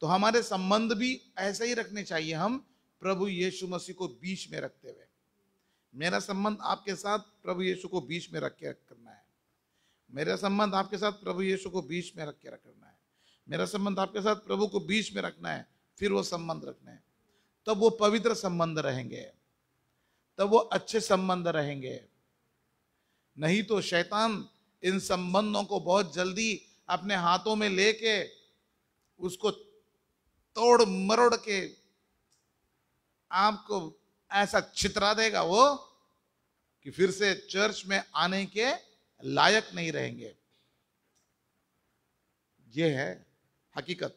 Speaker 1: तो हमारे संबंध भी ऐसे ही रखने चाहिए हम प्रभु यीशु मसीह को बीच में रखते हुए मेरा संबंध आपके साथ प्रभु यीशु को बीच में रख के करना है मेरा संबंध आपके साथ प्रभु यीशु को बीच में रख के रखना है मेरा संबंध आपके साथ प्रभु को बीच में रखना है फिर वो संबंध रखना है तब वो पवित्र संबंध रहेंगे तब वो अच्छे संबंध रहेंगे नहीं तो शैतान इन संबंधों को बहुत जल्दी अपने हाथों में लेके उसको तोड़ मरोड़ के आपको ऐसा छितरा देगा वो कि फिर से चर्च में आने के लायक नहीं रहेंगे ये है हकीकत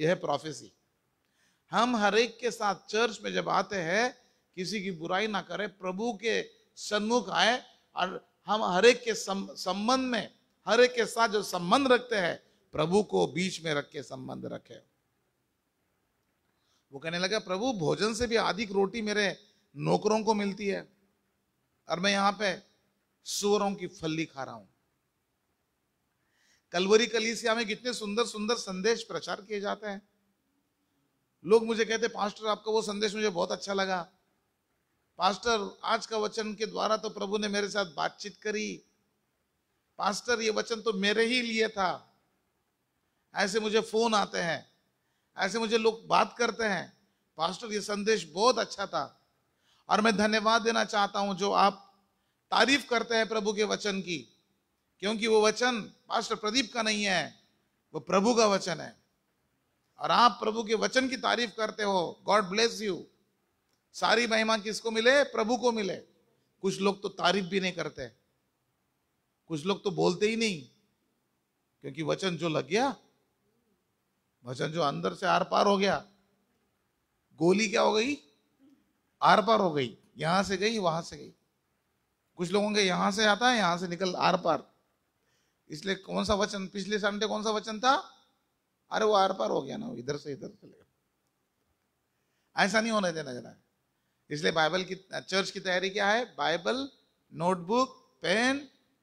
Speaker 1: यह है प्रोफेसी हम हर एक के साथ चर्च में जब आते हैं किसी की बुराई ना करें प्रभु के सन्मुख आए और हम हर एक के संबंध में हर एक के साथ जो संबंध रखते हैं प्रभु को बीच में रख के संबंध रखे वो कहने लगा प्रभु भोजन से भी अधिक रोटी मेरे नौकरों को मिलती है और मैं यहां पे सुअरों की फली खा रहा हूं कलवरी कलीसिया में कितने सुंदर सुंदर संदेश प्रचार किए जाते हैं लोग मुझे कहते पास्टर आपका वो संदेश मुझे बहुत अच्छा लगा पास्टर आज का वचन के द्वारा तो प्रभु ने मेरे साथ बातचीत करी पास्टर ये वचन तो मेरे ही लिए था ऐसे मुझे फोन आते हैं ऐसे मुझे लोग बात करते हैं पास्टर ये संदेश बहुत अच्छा था और मैं धन्यवाद देना चाहता हूं जो आप तारीफ करते हैं प्रभु के वचन की क्योंकि वो वचन पास्टर प्रदीप का नहीं है वो प्रभु का वचन है और आप प्रभु के वचन की तारीफ करते हो गॉड ब्लेस यू सारी महिमा किसको मिले प्रभु को मिले कुछ लोग तो तारीफ भी नहीं करते कुछ लोग तो बोलते ही नहीं क्योंकि वचन जो लग गया वचन जो अंदर से आर पार हो गया गोली क्या हो गई आर पार हो गई यहां से गई वहां से गई कुछ लोगों के यहां से आता है यहां से निकल आर पार इसलिए कौन सा वचन पिछले संडे कौन सा वचन था अरे वो आर पार हो गया ना इधर से इधर चले ऐसा नहीं होने देना जरा इसलिए बाइबल की चर्च की तैयारी क्या है बाइबल नोटबुक पेन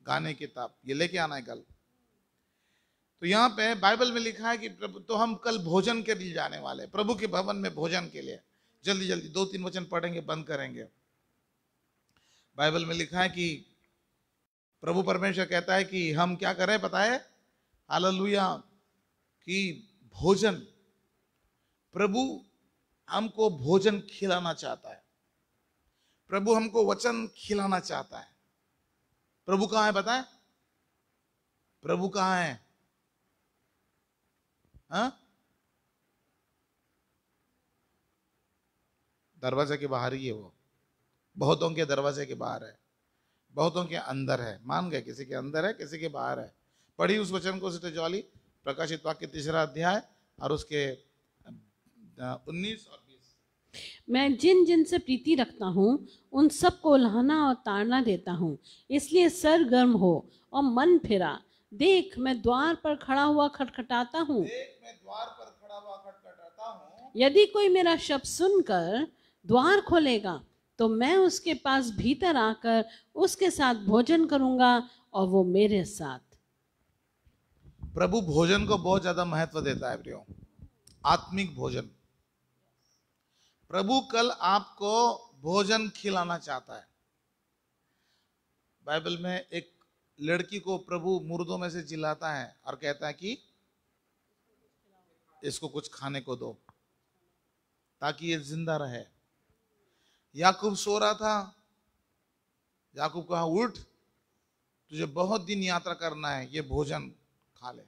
Speaker 1: गाने किताब ये लेके आना है कल तो यहाँ पे बाइबल में लिखा है कि प्रभु तो हम कल भोजन के लिए जाने वाले प्रभु के भवन में भोजन के लिए जल्दी जल्दी दो तीन वचन पढ़ेंगे बंद करेंगे बाइबल में लिखा है कि प्रभु परमेश्वर कहता है कि हम क्या करें बताए हालेलुया कि भोजन प्रभु हमको भोजन खिलाना चाहता है प्रभु हमको वचन खिलाना चाहता है प्रभु कहाँ है बताए प्रभु कहाँ है हा? दरवाजे के बाहर ही है वो बहुतों के दरवाजे के बाहर है बहुतों के अंदर है मान गए किसी के अंदर है किसी के बाहर है पढ़ी उस वचन को सिटजवाली प्रकाशित वाक्य तीसरा अध्याय और उसके उन्नीस और बीस
Speaker 2: मैं जिन जिन से प्रीति रखता हूँ उन सब को उल्हाना और ताड़ना देता हूँ इसलिए सर गर्म हो और मन फिरा देख मैं द्वार पर खड़ा हुआ खटखटाता हूँ यदि कोई मेरा शब्द सुनकर द्वार खोलेगा तो मैं उसके पास भीतर आकर उसके साथ भोजन करूंगा और वो मेरे साथ
Speaker 1: प्रभु भोजन को बहुत ज्यादा महत्व देता है आत्मिक भोजन प्रभु कल आपको भोजन खिलाना चाहता है बाइबल में एक लड़की को प्रभु मुर्दों में से जिलाता है और कहता है कि इसको कुछ खाने को दो ताकि ये जिंदा रहे याकूब सो रहा था याकूब कहा उठ तुझे बहुत दिन यात्रा करना है ये भोजन खा ले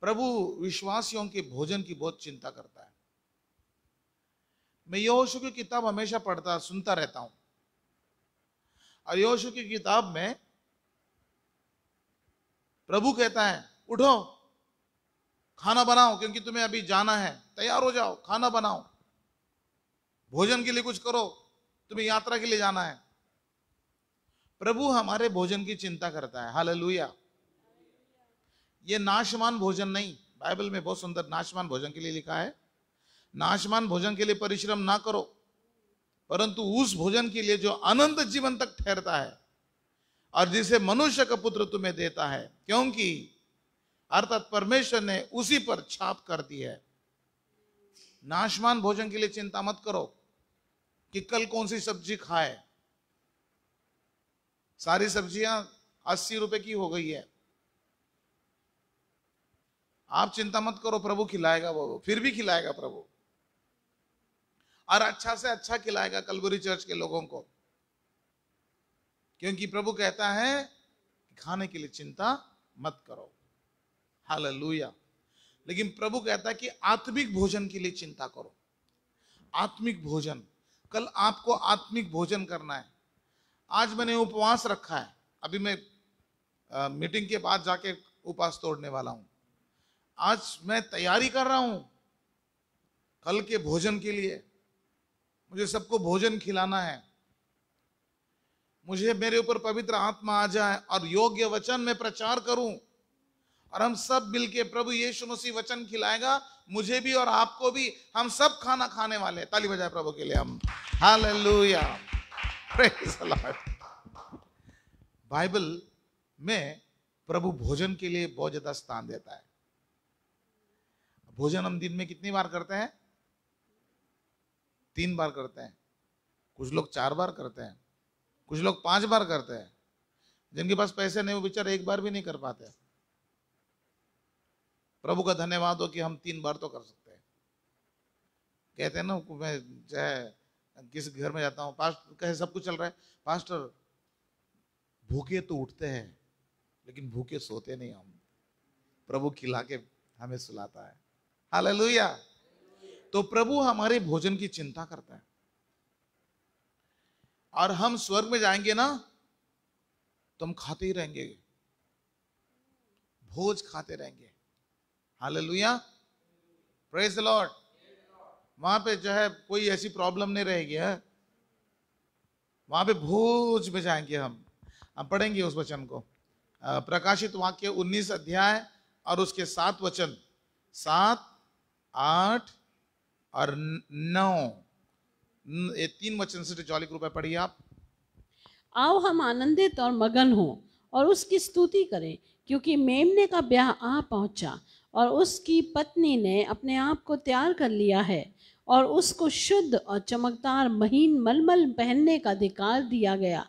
Speaker 1: प्रभु विश्वासियों के भोजन की बहुत चिंता करता है मैं यहोशु की किताब हमेशा पढ़ता सुनता रहता हूं और यहोशु की किताब में प्रभु कहता है उठो खाना बनाओ क्योंकि तुम्हें अभी जाना है तैयार हो जाओ खाना बनाओ भोजन के लिए कुछ करो तुम्हें यात्रा के लिए जाना है प्रभु हमारे भोजन की चिंता करता है हालेलुया ये नाशमान भोजन नहीं बाइबल में बहुत सुंदर नाशमान भोजन के लिए लिखा है नाशमान भोजन के लिए परिश्रम ना करो परंतु उस भोजन के लिए जो अनंत जीवन तक ठहरता है और जिसे मनुष्य का पुत्र तुम्हें देता है क्योंकि अर्थात परमेश्वर ने उसी पर छाप कर दी है नाशमान भोजन के लिए चिंता मत करो कि कल कौन सी सब्जी खाए सारी सब्जियां अस्सी रुपए की हो गई है आप चिंता मत करो प्रभु खिलाएगा वो फिर भी खिलाएगा प्रभु और अच्छा से अच्छा खिलाएगा कलबुरी चर्च के लोगों को क्योंकि प्रभु कहता है खाने के लिए चिंता मत करो हाल लेकिन प्रभु कहता है कि आत्मिक भोजन के लिए चिंता करो आत्मिक भोजन कल आपको आत्मिक भोजन करना है आज मैंने उपवास रखा है अभी मैं आ, मीटिंग के बाद जाके उपवास तोड़ने वाला हूं आज मैं तैयारी कर रहा हूं कल के भोजन के लिए मुझे सबको भोजन खिलाना है मुझे मेरे ऊपर पवित्र आत्मा आ जाए और योग्य वचन में प्रचार करूं और हम सब मिल के प्रभु यीशु मसीह वचन खिलाएगा मुझे भी और आपको भी हम सब खाना खाने वाले हैं ताली बजाए प्रभु के लिए हम हालेलुया बाइबल में प्रभु भोजन के लिए बहुत ज्यादा स्थान देता है भोजन हम दिन में कितनी बार करते हैं तीन बार करते हैं कुछ लोग चार बार करते हैं कुछ लोग पांच बार करते हैं जिनके पास पैसे नहीं वो बेचारे एक बार भी नहीं कर पाते प्रभु का धन्यवाद हो कि हम तीन बार तो कर सकते हैं कहते हैं ना मैं चाहे किस घर में जाता हूँ पास्टर कहे सब कुछ चल रहा है पास्टर भूखे तो उठते हैं लेकिन भूखे सोते नहीं हम प्रभु खिला के हमें सुलाता है हालेलुया तो प्रभु हमारे भोजन की चिंता करता है और हम स्वर्ग में जाएंगे ना तो हम खाते ही रहेंगे भोज खाते रहेंगे हाल लुया प्रेस लॉर्ड वहां पे जो है कोई ऐसी प्रॉब्लम नहीं रहेगी है हाँ? वहां पे भोज में जाएंगे हम हम पढ़ेंगे उस वचन को प्रकाशित वाक्य 19 अध्याय और उसके सात वचन सात आठ और नौ ये तीन वचन से जॉली ग्रुप है पढ़िए आप आओ हम
Speaker 2: आनंदित और मगन हो और उसकी स्तुति करें क्योंकि मेमने का ब्याह आ पहुंचा और उसकी पत्नी ने अपने आप को तैयार कर लिया है और उसको शुद्ध और चमकदार महीन मलमल पहनने का अधिकार दिया गया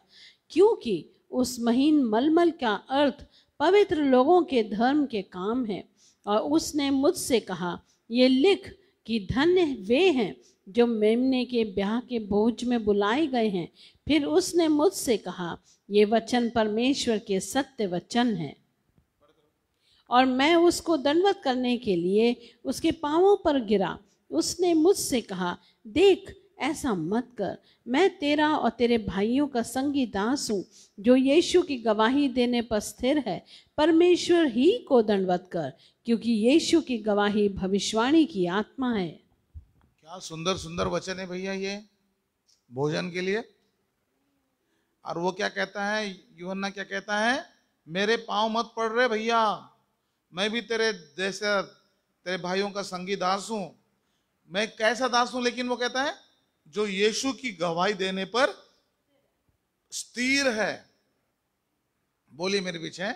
Speaker 2: क्योंकि उस महीन मलमल का अर्थ पवित्र लोगों के धर्म के काम है और उसने मुझसे कहा ये लिख कि धन्य वे हैं जो मेमने के ब्याह के भोज में बुलाए गए हैं फिर उसने मुझसे कहा ये वचन परमेश्वर के सत्य वचन हैं और मैं उसको दंडवत करने के लिए उसके पाँवों पर गिरा उसने मुझसे कहा देख ऐसा मत कर मैं तेरा और तेरे भाइयों का संगी दास हूँ जो यीशु की गवाही देने पर स्थिर है परमेश्वर ही को दंडवत कर क्योंकि यीशु की गवाही भविष्यवाणी की आत्मा है
Speaker 1: क्या सुंदर सुंदर वचन है भैया ये भोजन के लिए और वो क्या कहता है युवन्ना क्या कहता है मेरे पाँव मत पड़ रहे भैया मैं भी तेरे जैसे तेरे भाइयों का संगी दास हूं मैं कैसा दास हूं लेकिन वो कहता है जो यीशु की गवाही देने पर स्थिर है बोली मेरे पीछे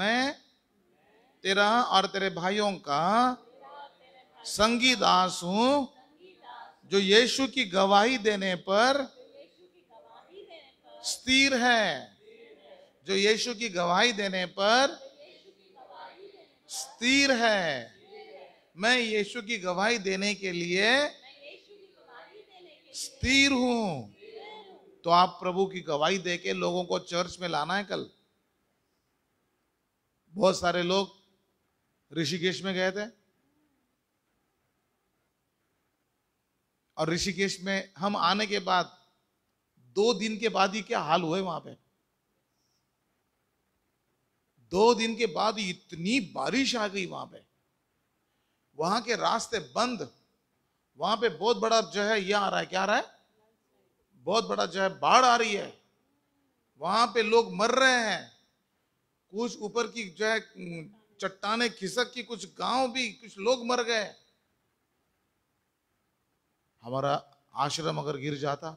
Speaker 1: मैं तेरा और तेरे भाइयों का संगी दास हूं जो यीशु की गवाही देने पर स्थिर है जो यीशु की गवाही देने पर स्थिर है मैं यीशु की गवाही देने के लिए स्थिर हूं तो आप प्रभु की गवाही दे के लोगों को चर्च में लाना है कल बहुत सारे लोग ऋषिकेश में गए थे और ऋषिकेश में हम आने के बाद दो दिन के बाद ही क्या हाल हुए वहां पे दो दिन के बाद इतनी बारिश आ गई वहां पे वहां के रास्ते बंद वहां पे बहुत बड़ा जो है यह आ रहा है क्या आ रहा है बहुत बड़ा जो है बाढ़ आ रही है वहां पे लोग मर रहे हैं कुछ ऊपर की जो है चट्टाने खिसक की कुछ गांव भी कुछ लोग मर गए हमारा आश्रम अगर गिर जाता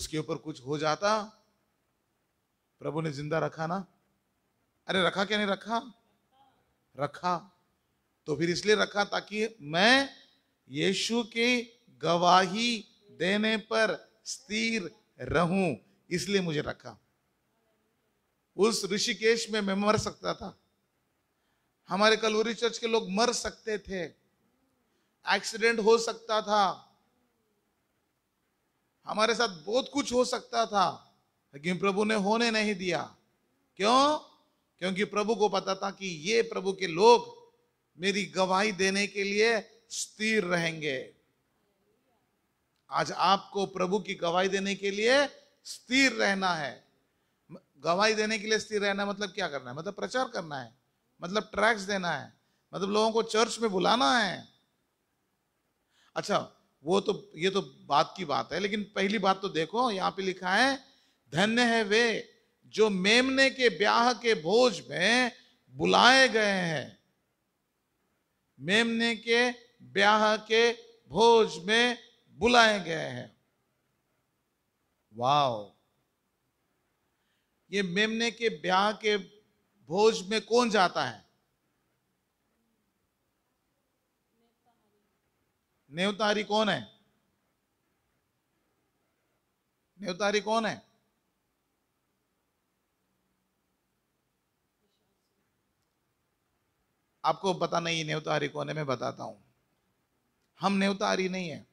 Speaker 1: उसके ऊपर कुछ हो जाता प्रभु ने जिंदा रखा ना अरे रखा क्या नहीं रखा रखा तो फिर इसलिए रखा ताकि मैं यीशु की गवाही देने पर स्थिर रहूं इसलिए मुझे रखा उस ऋषिकेश में मैं मर सकता था हमारे कलवरी चर्च के लोग मर सकते थे एक्सीडेंट हो सकता था हमारे साथ बहुत कुछ हो सकता था लेकिन प्रभु ने होने नहीं दिया क्यों क्योंकि प्रभु को पता था कि ये प्रभु के लोग मेरी गवाही देने के लिए स्थिर रहेंगे आज आपको प्रभु की गवाही देने के लिए स्थिर रहना है गवाही देने के लिए स्थिर रहना मतलब क्या करना है मतलब प्रचार करना है मतलब ट्रैक्स देना है मतलब लोगों को चर्च में बुलाना है अच्छा वो तो ये तो बात की बात है लेकिन पहली बात तो देखो यहां पे लिखा है धन्य है वे जो मेमने के ब्याह के भोज में बुलाए गए हैं मेमने के ब्याह के भोज में बुलाए गए हैं वाओ ये मेमने के ब्याह के भोज में कौन जाता है नेवतारी कौन है नेवतारी कौन है आपको पता नहीं ये नेवतारी कौन है मैं बताता हूँ हम नेवतारी नहीं है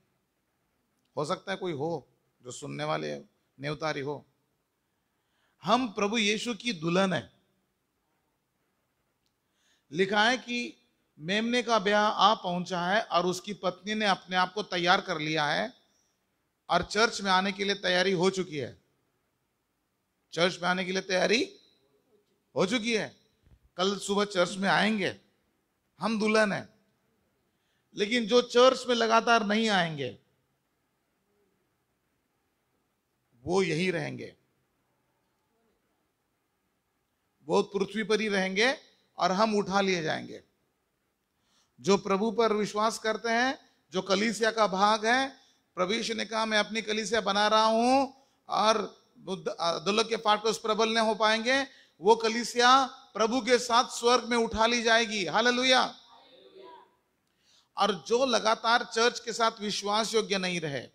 Speaker 1: हो सकता है कोई हो जो सुनने वाले नेवतारी हो हम प्रभु यीशु की दुल्हन है लिखा है कि मेमने का ब्याह आ पहुंचा है और उसकी पत्नी ने अपने आप को तैयार कर लिया है और चर्च में आने के लिए तैयारी हो चुकी है चर्च में आने के लिए तैयारी हो चुकी है कल सुबह चर्च में आएंगे हम दुल्हन हैं लेकिन जो चर्च में लगातार नहीं आएंगे वो यही रहेंगे वो पृथ्वी पर ही रहेंगे और हम उठा लिए जाएंगे जो प्रभु पर विश्वास करते हैं जो कलीसिया का भाग है प्रवेश ने कहा मैं अपनी कलीसिया बना रहा हूं और दुल्लभ के पाठ उस प्रबल नहीं हो पाएंगे वो कलीसिया प्रभु के साथ स्वर्ग में उठा ली जाएगी हालेलुया और जो लगातार चर्च के साथ विश्वास योग्य नहीं रहे